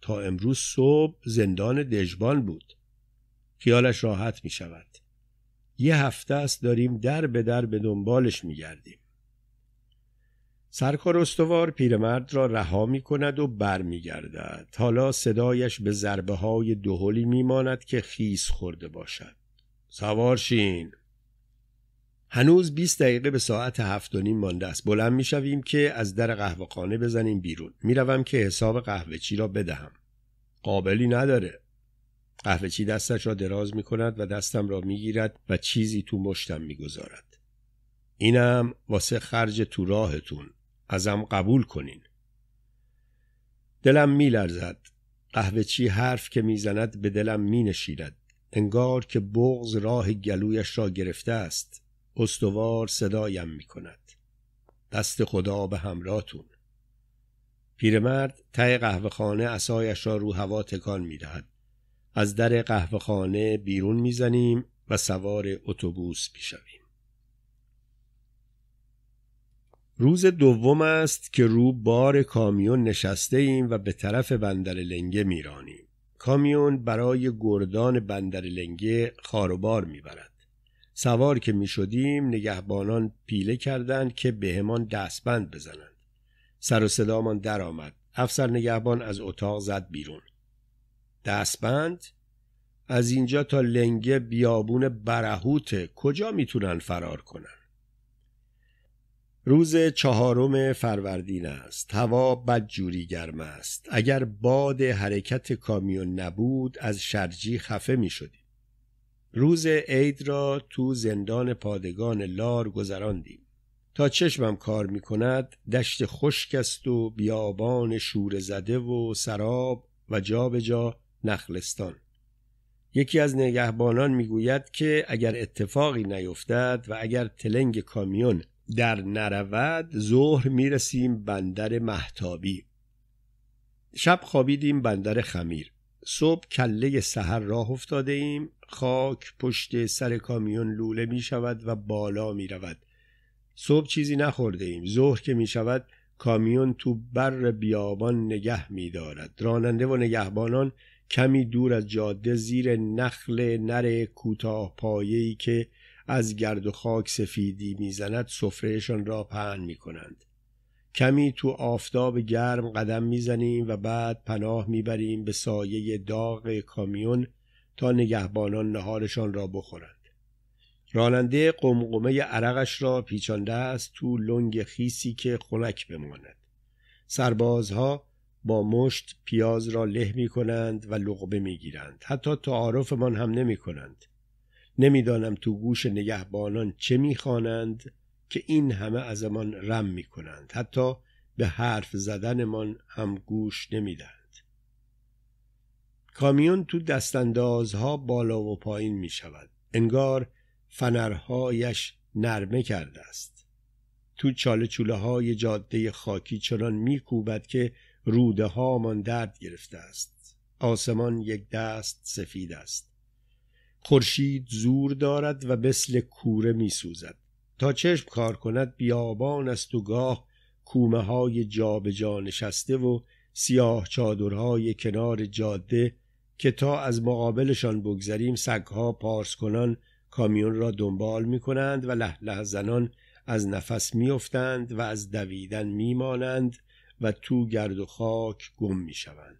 Speaker 1: تا امروز صبح زندان دژبان بود خیالش راحت می شود یه هفته است داریم در به در به دنبالش می گردیم سرکار استوار پیرمرد را رها می کند و برمیگردد حالا صدایش به ضربه های دهلی می ماند که خیس خورده باشد. سوارشین هنوز 20 دقیقه به ساعت هفت و نیم مانده است بلند می شویم که از در قهوه خانه بزنیم بیرون می که حساب قهوه چی را بدهم قابلی نداره قهوه چی دستش را دراز می کند و دستم را می گیرد و چیزی تو مشتم می گذارد. اینم واسه خرج تو راهتون ازم قبول کنین دلم میلرزد قهوه چی حرف که میزند به دلم مینشیند انگار که بغز راه گلویش را گرفته است استوار صدایم میکند دست خدا به همراهتون پیرمرد ته قهوه خانه اسایش را رو هوا تکان میدهد از در قهوه خانه بیرون میزنیم و سوار اتوبوس میشویم روز دوم است که رو بار کامیون نشسته ایم و به طرف بندر لنگه میرانیم کامیون برای گردان بندر لنگه خاروبار میبرد سوار که می شدیم نگهبانان پیله کردند که بهمان دستبند بزنند سر و صدامان درآمد افسر نگهبان از اتاق زد بیرون دستبند از اینجا تا لنگه بیابون برهوته کجا میتونن فرار کنن روز چهارم فروردین است هوا بدجوری گرم است اگر باد حرکت کامیون نبود از شرجی خفه می شدیم روز عید را تو زندان پادگان لار گذراندیم تا چشمم کار می کند دشت خشک است و بیابان شور زده و سراب و به جا نخلستان یکی از نگهبانان گوید که اگر اتفاقی نیفتد و اگر تلنگ کامیون در نرود ظهر میرسیم بندر محتابی شب خوابیدیم بندر خمیر صبح کله سحر راه افتاده ایم خاک پشت سر کامیون لوله می شود و بالا می رود صبح چیزی نخورده ایم ظهر که می شود کامیون تو بر بیابان نگه می دارد راننده و نگهبانان کمی دور از جاده زیر نخل نر کوتاه پایه‌ای که از گرد و خاک سفیدی میزند سفرهشان را پهن می کنند. کمی تو آفتاب گرم قدم میزنیم و بعد پناه میبریم به سایه داغ کامیون تا نگهبانان نهارشان را بخورند راننده قمقمه عرقش را پیچانده است تو لنگ خیسی که خنک بماند سربازها با مشت پیاز را له می کنند و لغبه می گیرند حتی تعارفمان هم نمی کنند نمیدانم تو گوش نگهبانان چه میخوانند که این همه از رم میکنند. حتی به حرف زدنمان هم گوش نمیدهند کامیون تو دستاندازها بالا و پایین می شود انگار فنرهایش نرمه کرده است تو چاله چوله های جاده خاکی چنان میکوبد که روده ها من درد گرفته است آسمان یک دست سفید است خورشید زور دارد و مثل کوره می سوزد. تا چشم کار کند بیابان است و گاه کومه های جا نشسته و سیاه چادرهای کنار جاده که تا از مقابلشان بگذریم سگها پارس کنان کامیون را دنبال می کنند و له زنان از نفس افتند و از دویدن میمانند و تو گرد و خاک گم می شوند.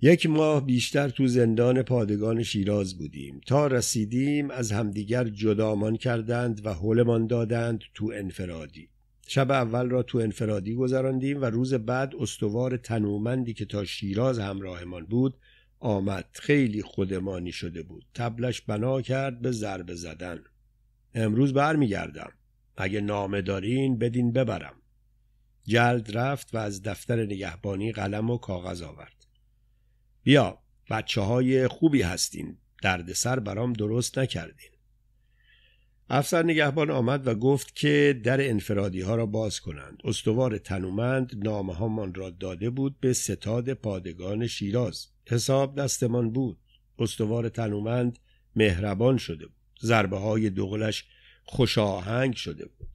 Speaker 1: یک ماه بیشتر تو زندان پادگان شیراز بودیم تا رسیدیم از همدیگر جدامان کردند و حلمان دادند تو انفرادی شب اول را تو انفرادی گذراندیم و روز بعد استوار تنومندی که تا شیراز همراهمان بود آمد خیلی خودمانی شده بود تبلش بنا کرد به ضربه زدن امروز برمیگردم اگه نامه دارین بدین ببرم جلد رفت و از دفتر نگهبانی قلم و کاغذ آورد بیا بچه های خوبی هستین دردسر برام درست نکردین افسر نگهبان آمد و گفت که در انفرادی ها را باز کنند استوار تنومند نامه را داده بود به ستاد پادگان شیراز حساب دستمان بود استوار تنومند مهربان شده بود ضربه های دغلش آهنگ شده بود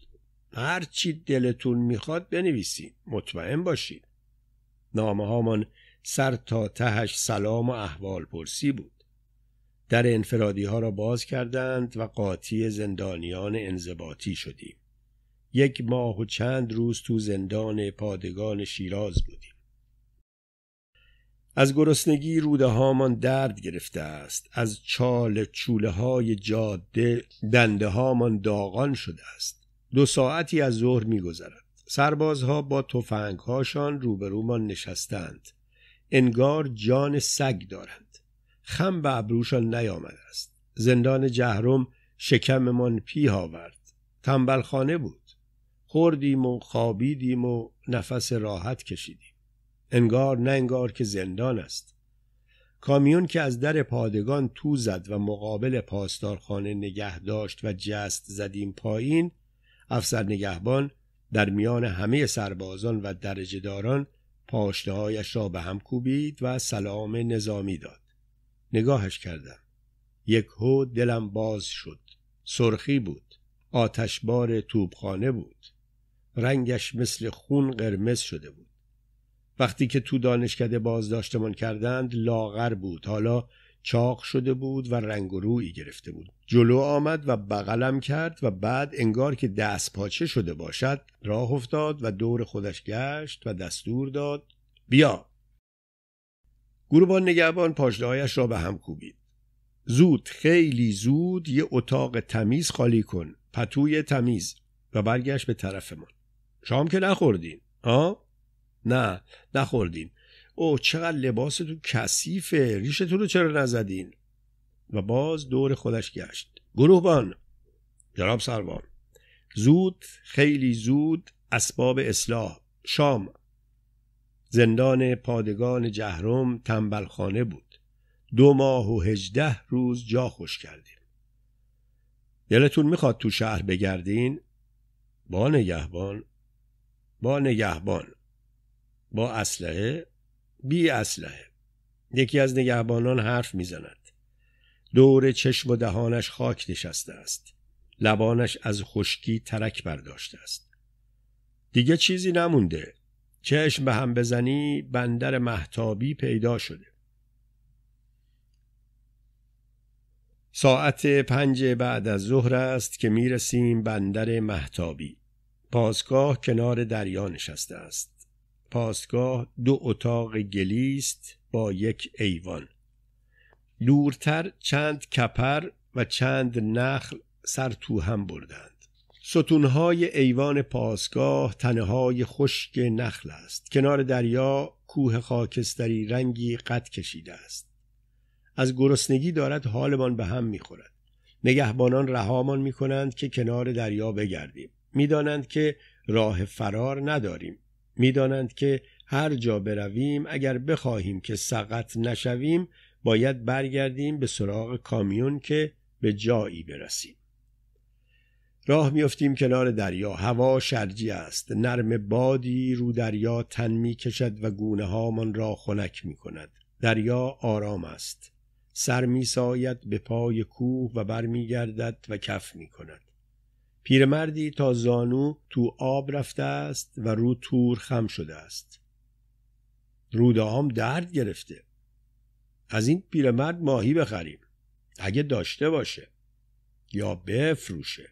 Speaker 1: هر چی دلتون میخواد بنویسید مطمئن باشید نامه سر تا تهش سلام و احوال پرسی بود در انفرادی ها را باز کردند و قاطی زندانیان انضباطی شدیم یک ماه و چند روز تو زندان پادگان شیراز بودیم از گرسنگی روده هامان درد گرفته است از چال چوله های جاده دنده هامان داغان شده است دو ساعتی از ظهر گذرد. سربازها با تفنگهاشان روبرومان نشستند انگار جان سگ دارند خم به ابروشان نیامده است زندان جهرم شکممان پی آورد تنبلخانه بود خوردیم و خوابیدیم و نفس راحت کشیدیم انگار نه انگار که زندان است کامیون که از در پادگان تو زد و مقابل پاسدارخانه نگه داشت و جست زدیم پایین افسر نگهبان در میان همه سربازان و درجهداران پاشتهایش را به هم کوبید و سلام نظامی داد نگاهش کردم یک هو دلم باز شد سرخی بود آتشبار توبخانه بود رنگش مثل خون قرمز شده بود وقتی که تو دانشکده بازداشتمان کردند لاغر بود حالا چاق شده بود و رنگ و رویی گرفته بود جلو آمد و بغلم کرد و بعد انگار که دست پاچه شده باشد راه افتاد و دور خودش گشت و دستور داد بیا گروبان نگهبان پاشدهایش را به هم کوبید زود خیلی زود یه اتاق تمیز خالی کن پتوی تمیز و برگشت به طرفمان شام که نخوردین ها نه نخوردین او چقدر لباستون کثیفه ریشتون رو چرا نزدین و باز دور خودش گشت گروهبان جناب سروان زود خیلی زود اسباب اصلاح شام زندان پادگان جهرم تنبلخانه بود دو ماه و هجده روز جا خوش کردیم دلتون میخواد تو شهر بگردین با نگهبان با نگهبان با اسلحه بی اسلحه یکی از نگهبانان حرف میزند دور چشم و دهانش خاک نشسته است لبانش از خشکی ترک برداشته است دیگه چیزی نمونده چشم به هم بزنی بندر محتابی پیدا شده ساعت پنج بعد از ظهر است که میرسیم بندر محتابی پاسگاه کنار دریا نشسته است پاسگاه دو اتاق گلیست با یک ایوان دورتر چند کپر و چند نخل سر تو هم بردند ستونهای ایوان پاسگاه تنهای خشک نخل است کنار دریا کوه خاکستری رنگی قد کشیده است از گرسنگی دارد حالمان به هم میخورد نگهبانان رهامان میکنند که کنار دریا بگردیم میدانند که راه فرار نداریم میدانند که هر جا برویم اگر بخواهیم که سقط نشویم باید برگردیم به سراغ کامیون که به جایی برسیم راه میافتیم کنار دریا هوا شرجی است نرم بادی رو دریا تن کشد و گونه هامان را خنک می کند دریا آرام است سر می ساید به پای کوه و برمیگردد و کف می کند پیرمردی تا زانو تو آب رفته است و رو تور خم شده است روده هم درد گرفته از این پیرمرد ماهی بخریم اگه داشته باشه یا بفروشه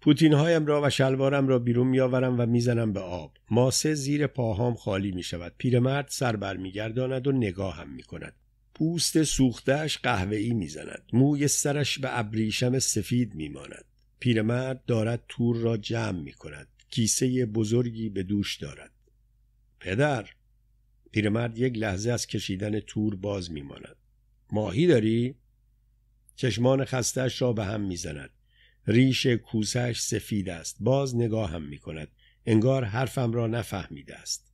Speaker 1: پوتین هایم را و شلوارم را بیرون میآورم و میزنم به آب ماسه زیر پاهام خالی می شود پیرمرد سر بر گرداند و نگاهم می کند پوست سوختش می میزند موی سرش به ابریشم سفید ماند. پیرمرد دارد تور را جمع می کند کیسه بزرگی به دوش دارد پدر پیرمرد یک لحظه از کشیدن تور باز می ماند ماهی داری؟ چشمان خستش را به هم می زند ریش کوسش سفید است باز نگاه هم می کند انگار حرفم را نفهمیده است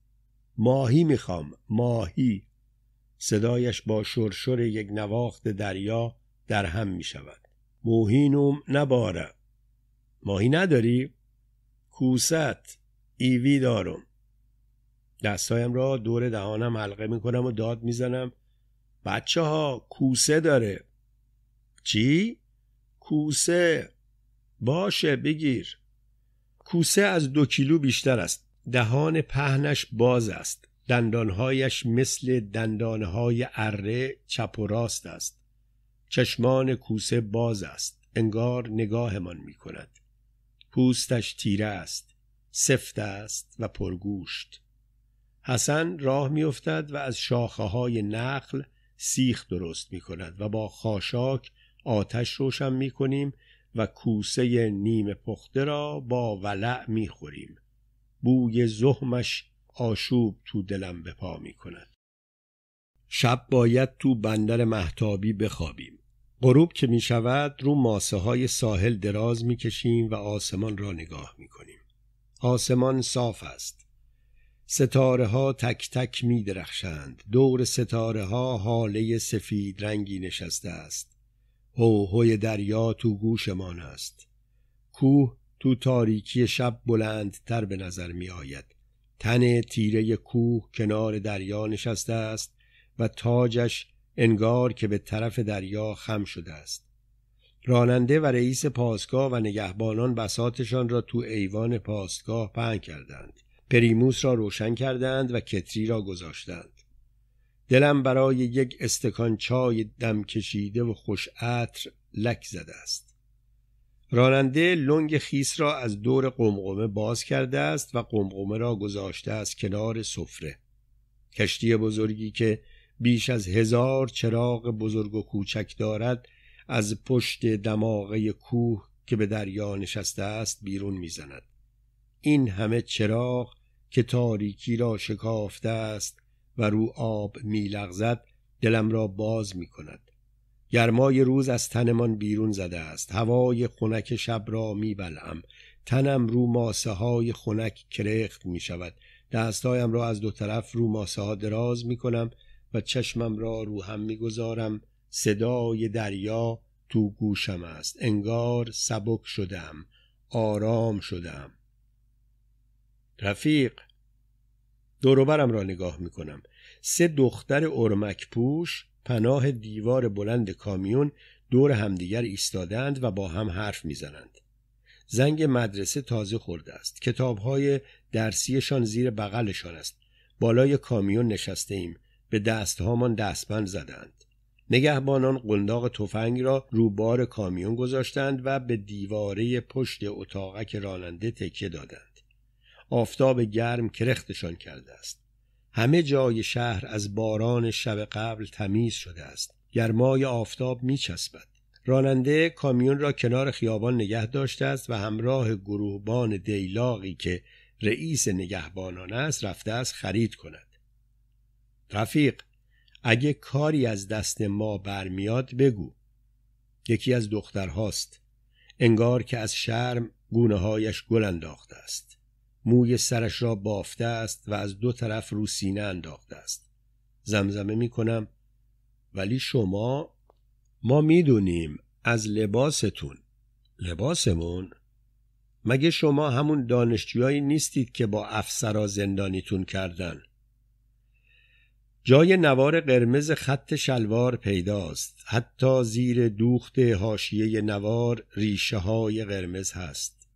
Speaker 1: ماهی میخوام ماهی صدایش با شرشر یک نواخت دریا در هم می شود موهینم نباره ماهی نداری؟ کوست ایوی دارم دستایم را دور دهانم حلقه میکنم و داد میزنم بچه ها کوسه داره چی؟ کوسه باشه بگیر کوسه از دو کیلو بیشتر است دهان پهنش باز است دندانهایش مثل دندانهای اره چپ و راست است چشمان کوسه باز است انگار نگاهمان میکند. پوستش تیره است سفت است و پرگوشت حسن راه میافتد و از شاخه های نخل سیخ درست می کند و با خاشاک آتش روشن می کنیم و کوسه نیم پخته را با ولع می خوریم. بوی زهمش آشوب تو دلم به پا می کند. شب باید تو بندر محتابی بخوابیم. غروب که می شود رو ماسه های ساحل دراز می کشیم و آسمان را نگاه می کنیم. آسمان صاف است. ستاره ها تک تک می درخشند. دور ستاره ها حاله سفید رنگی نشسته است. هوهوی دریا تو گوشمان است. کوه تو تاریکی شب بلندتر به نظر می آید. تن تیره کوه کنار دریا نشسته است و تاجش انگار که به طرف دریا خم شده است راننده و رئیس پاسگاه و نگهبانان بساتشان را تو ایوان پاسگاه پهن کردند پریموس را روشن کردند و کتری را گذاشتند دلم برای یک استکان چای دم کشیده و خوش عطر لک زده است راننده لنگ خیس را از دور قمقمه باز کرده است و قمقمه را گذاشته است کنار سفره کشتی بزرگی که بیش از هزار چراغ بزرگ و کوچک دارد از پشت دماغه کوه که به دریا نشسته است بیرون میزند این همه چراغ که تاریکی را شکافته است و رو آب میلغزد دلم را باز می کند گرمای روز از تنمان بیرون زده است هوای خنک شب را می تنم رو ماسه های خنک کرخت می شود دستایم را از دو طرف رو ماسه ها دراز می کنم چشمم را رو هم میگذارم صدای دریا تو گوشم است انگار سبک شدم آرام شدم رفیق دوروبرم را نگاه میکنم سه دختر ارمک پوش پناه دیوار بلند کامیون دور همدیگر ایستادند و با هم حرف میزنند زنگ مدرسه تازه خورده است کتابهای درسیشان زیر بغلشان است بالای کامیون نشسته ایم به دستهامان دستبند زدند نگهبانان قنداق تفنگ را رو بار کامیون گذاشتند و به دیواره پشت اتاقک راننده تکیه دادند آفتاب گرم کرختشان کرده است همه جای شهر از باران شب قبل تمیز شده است گرمای آفتاب میچسبد راننده کامیون را کنار خیابان نگه داشته است و همراه گروهبان دیلاقی که رئیس نگهبانان است رفته است خرید کند رفیق اگه کاری از دست ما برمیاد بگو یکی از دخترهاست انگار که از شرم گونه هایش گل انداخته است موی سرش را بافته است و از دو طرف رو سینه انداخته است زمزمه می کنم ولی شما ما میدونیم از لباستون لباسمون مگه شما همون دانشجویایی نیستید که با افسرا زندانیتون کردن جای نوار قرمز خط شلوار پیداست حتی زیر دوخت حاشیه نوار ریشه های قرمز هست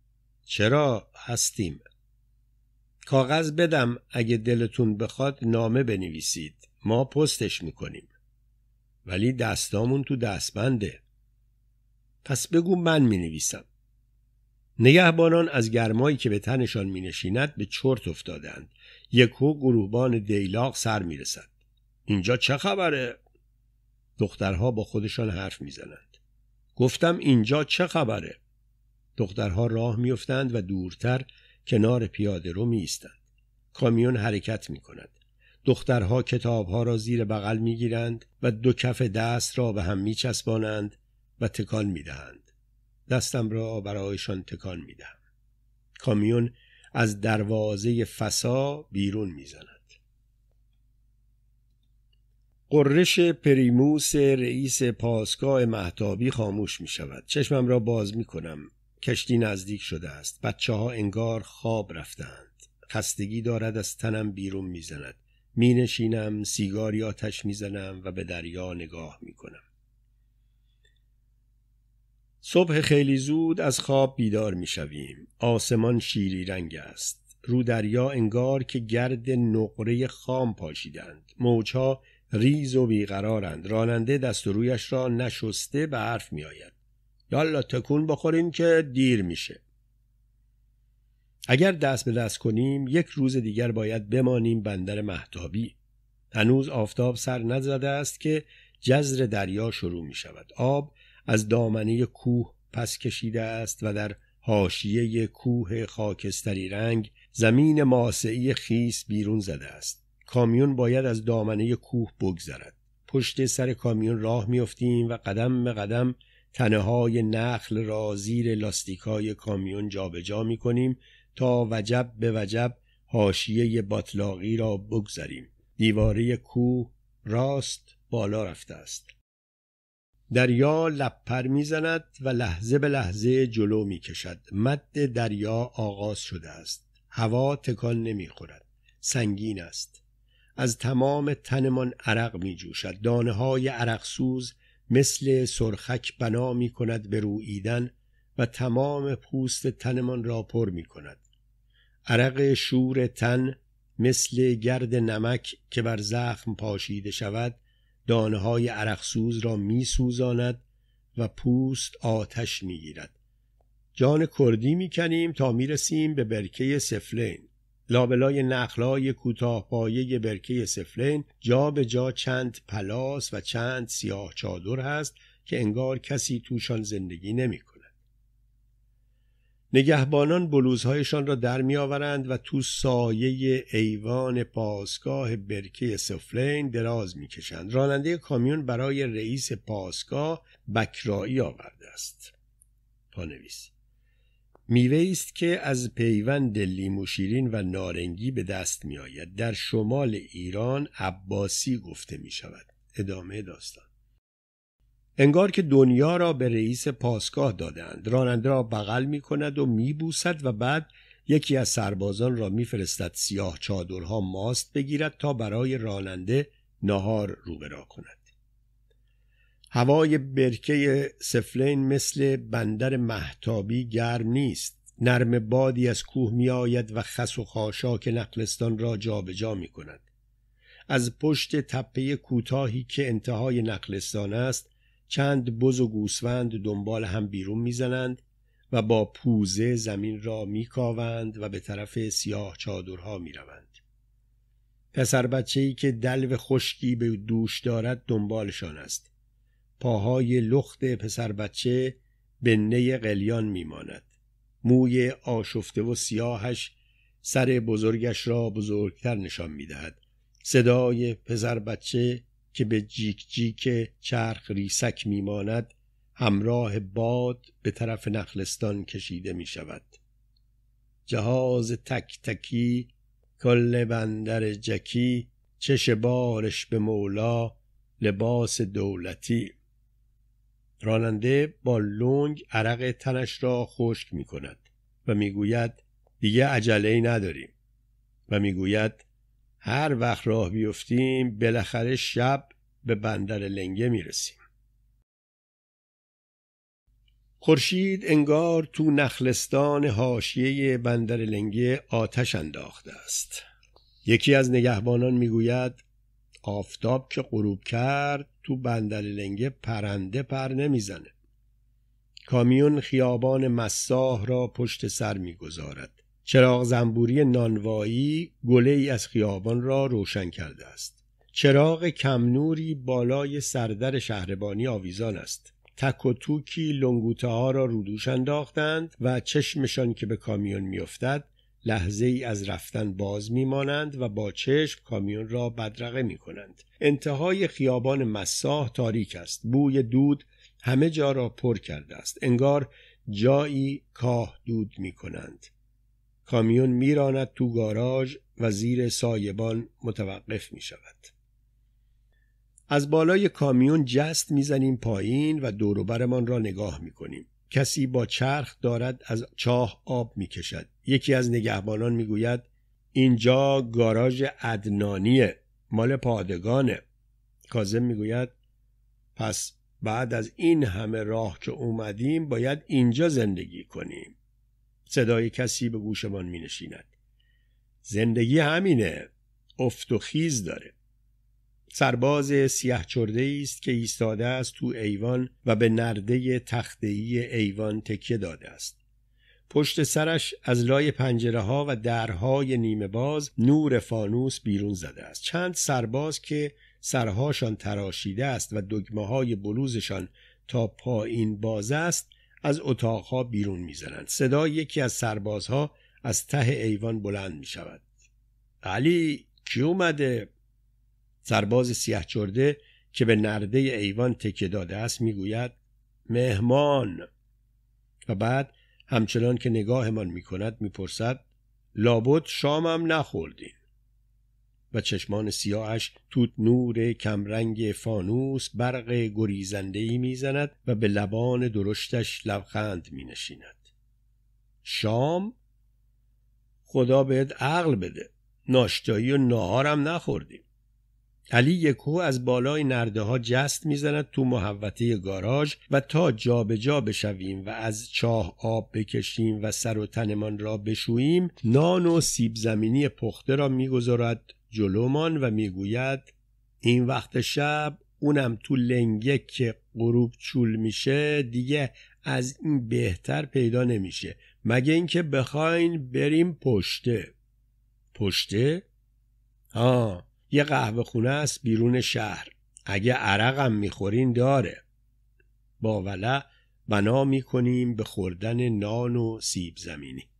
Speaker 1: چرا هستیم کاغذ بدم اگه دلتون بخواد نامه بنویسید ما پستش میکنیم ولی دستامون تو دستبنده پس بگو من مینویسم نگهبانان از گرمایی که به تنشان مینشیند به چرت افتادند یکو گروهبان دیلاق سر میرسد اینجا چه خبره؟ دخترها با خودشان حرف میزنند گفتم اینجا چه خبره؟ دخترها راه میافتند و دورتر کنار پیاده رو ایستند کامیون حرکت می کند. دخترها کتابها را زیر بغل می گیرند و دو کف دست را به هم می و تکان می دهند. دستم را برایشان تکان می کامیون از دروازه فسا بیرون میزند قررش پریموس رئیس پاسگاه محتابی خاموش می شود چشمم را باز می کنم کشتی نزدیک شده است بچه ها انگار خواب رفتند خستگی دارد از تنم بیرون می زند می نشینم سیگاری آتش می زنم و به دریا نگاه می کنم صبح خیلی زود از خواب بیدار می شویم آسمان شیری رنگ است رو دریا انگار که گرد نقره خام پاشیدند موجها ریز و بیقرارند راننده دست و رویش را نشسته به حرف میآید یالا تکون بخورین که دیر میشه اگر دست به دست کنیم یک روز دیگر باید بمانیم بندر محتابی هنوز آفتاب سر نزده است که جزر دریا شروع می شود آب از دامنه کوه پس کشیده است و در حاشیه کوه خاکستری رنگ زمین ماسعی خیس بیرون زده است کامیون باید از دامنه کوه بگذرد پشت سر کامیون راه میافتیم و قدم به قدم تنه های نخل را زیر لاستیک های کامیون جابجا جا می کنیم تا وجب به وجب حاشیه باطلاقی را بگذریم دیواره کوه راست بالا رفته است دریا لپر میزند و لحظه به لحظه جلو میکشد مد دریا آغاز شده است هوا تکان خورد. سنگین است از تمام تنمان عرق می جوشد دانه های عرق سوز مثل سرخک بنا می کند به روییدن و تمام پوست تنمان را پر می کند عرق شور تن مثل گرد نمک که بر زخم پاشیده شود دانه های عرق سوز را می سوزاند و پوست آتش می گیرد. جان کردی می کنیم تا می رسیم به برکه سفلین لابلای نخلای کوتاه پایه برکه سفلین جا به جا چند پلاس و چند سیاه چادر هست که انگار کسی توشان زندگی نمی کند. نگهبانان بلوزهایشان را در می آورند و تو سایه ایوان پاسگاه برکه سفلین دراز می کشند. راننده کامیون برای رئیس پاسگاه بکرایی آورده است. پانویس میوه است که از پیوند لیمو شیرین و نارنگی به دست می آید. در شمال ایران عباسی گفته می شود. ادامه داستان انگار که دنیا را به رئیس پاسگاه دادند راننده را بغل می کند و می بوسد و بعد یکی از سربازان را فرستد سیاه چادرها ماست بگیرد تا برای راننده نهار روبرا کند هوای برکه سفلین مثل بندر محتابی گرم نیست نرم بادی از کوه می آید و خس و خاشاک نقلستان را جابجا جا می کند از پشت تپه کوتاهی که انتهای نقلستان است چند بز و گوسفند دنبال هم بیرون میزنند و با پوزه زمین را میکاوند و به طرف سیاه چادرها میروند پسر بچه ای که دلو خشکی به دوش دارد دنبالشان است پاهای لخت پسر بچه به قلیان میماند موی آشفته و سیاهش سر بزرگش را بزرگتر نشان میدهد صدای پسر بچه که به جیک جیک چرخ ریسک میماند همراه باد به طرف نخلستان کشیده می شود جهاز تک تکی کل بندر جکی چش بارش به مولا لباس دولتی راننده با لنگ عرق تنش را خشک می کند و میگوید دیگه عجله ای نداریم و میگوید هر وقت راه بیفتیم بالاخره شب به بندر لنگه می رسیم. خورشید انگار تو نخلستان حاشیه بندر لنگه آتش انداخته است یکی از نگهبانان میگوید آفتاب که غروب کرد تو بندل لنگه پرنده پر نمیزنه کامیون خیابان مساح را پشت سر میگذارد چراغ زنبوری نانوایی گله ای از خیابان را روشن کرده است چراغ کمنوری بالای سردر شهربانی آویزان است تک و توکی لنگوته ها را رودوش انداختند و چشمشان که به کامیون میافتد لحظه ای از رفتن باز میمانند و با چشم کامیون را بدرقه می کنند. انتهای خیابان مساح تاریک است. بوی دود همه جا را پر کرده است. انگار جایی کاه دود می کنند. کامیون میراند تو گاراژ و زیر سایبان متوقف می شود. از بالای کامیون جست میزنیم پایین و دوروبرمان را نگاه می کنیم. کسی با چرخ دارد از چاه آب کشد. یکی از نگهبانان میگوید اینجا گاراژ عدنانیه مال پادگانه کازم میگوید پس بعد از این همه راه که اومدیم باید اینجا زندگی کنیم صدای کسی به گوشمان می نشیند زندگی همینه افت و خیز داره سرباز سیه چرده است که ایستاده است تو ایوان و به نرده تختهی ایوان تکیه داده است. پشت سرش از لای پنجره ها و درهای نیمه باز نور فانوس بیرون زده است. چند سرباز که سرهاشان تراشیده است و دگمه های بلوزشان تا پایین باز است از اتاقها بیرون زنند. صدای یکی از سربازها از ته ایوان بلند می شود. علی کی اومده؟ سرباز سیاه چرده که به نرده ایوان تکه داده است میگوید مهمان و بعد همچنان که نگاهمان میکند میپرسد لابد شامم نخوردین و چشمان سیاهش توت نور کمرنگ فانوس برق گریزنده ای میزند و به لبان درشتش لبخند نشیند شام خدا بهت عقل بده ناشتایی و ناهارم نخوردیم علی یکو از بالای نرده ها جست میزند تو محوطه گاراژ و تا جابجا جا بشویم و از چاه آب بکشیم و سر و تنمان را بشوییم نان و سیب زمینی پخته را میگذارد جلومان و میگوید این وقت شب اونم تو لنگه که غروب چول میشه دیگه از این بهتر پیدا نمیشه مگه اینکه بخواین بریم پشته پشته؟ ها یه قهوه خونه است بیرون شهر اگه عرقم میخورین داره با ولع بنا میکنیم به خوردن نان و سیب زمینی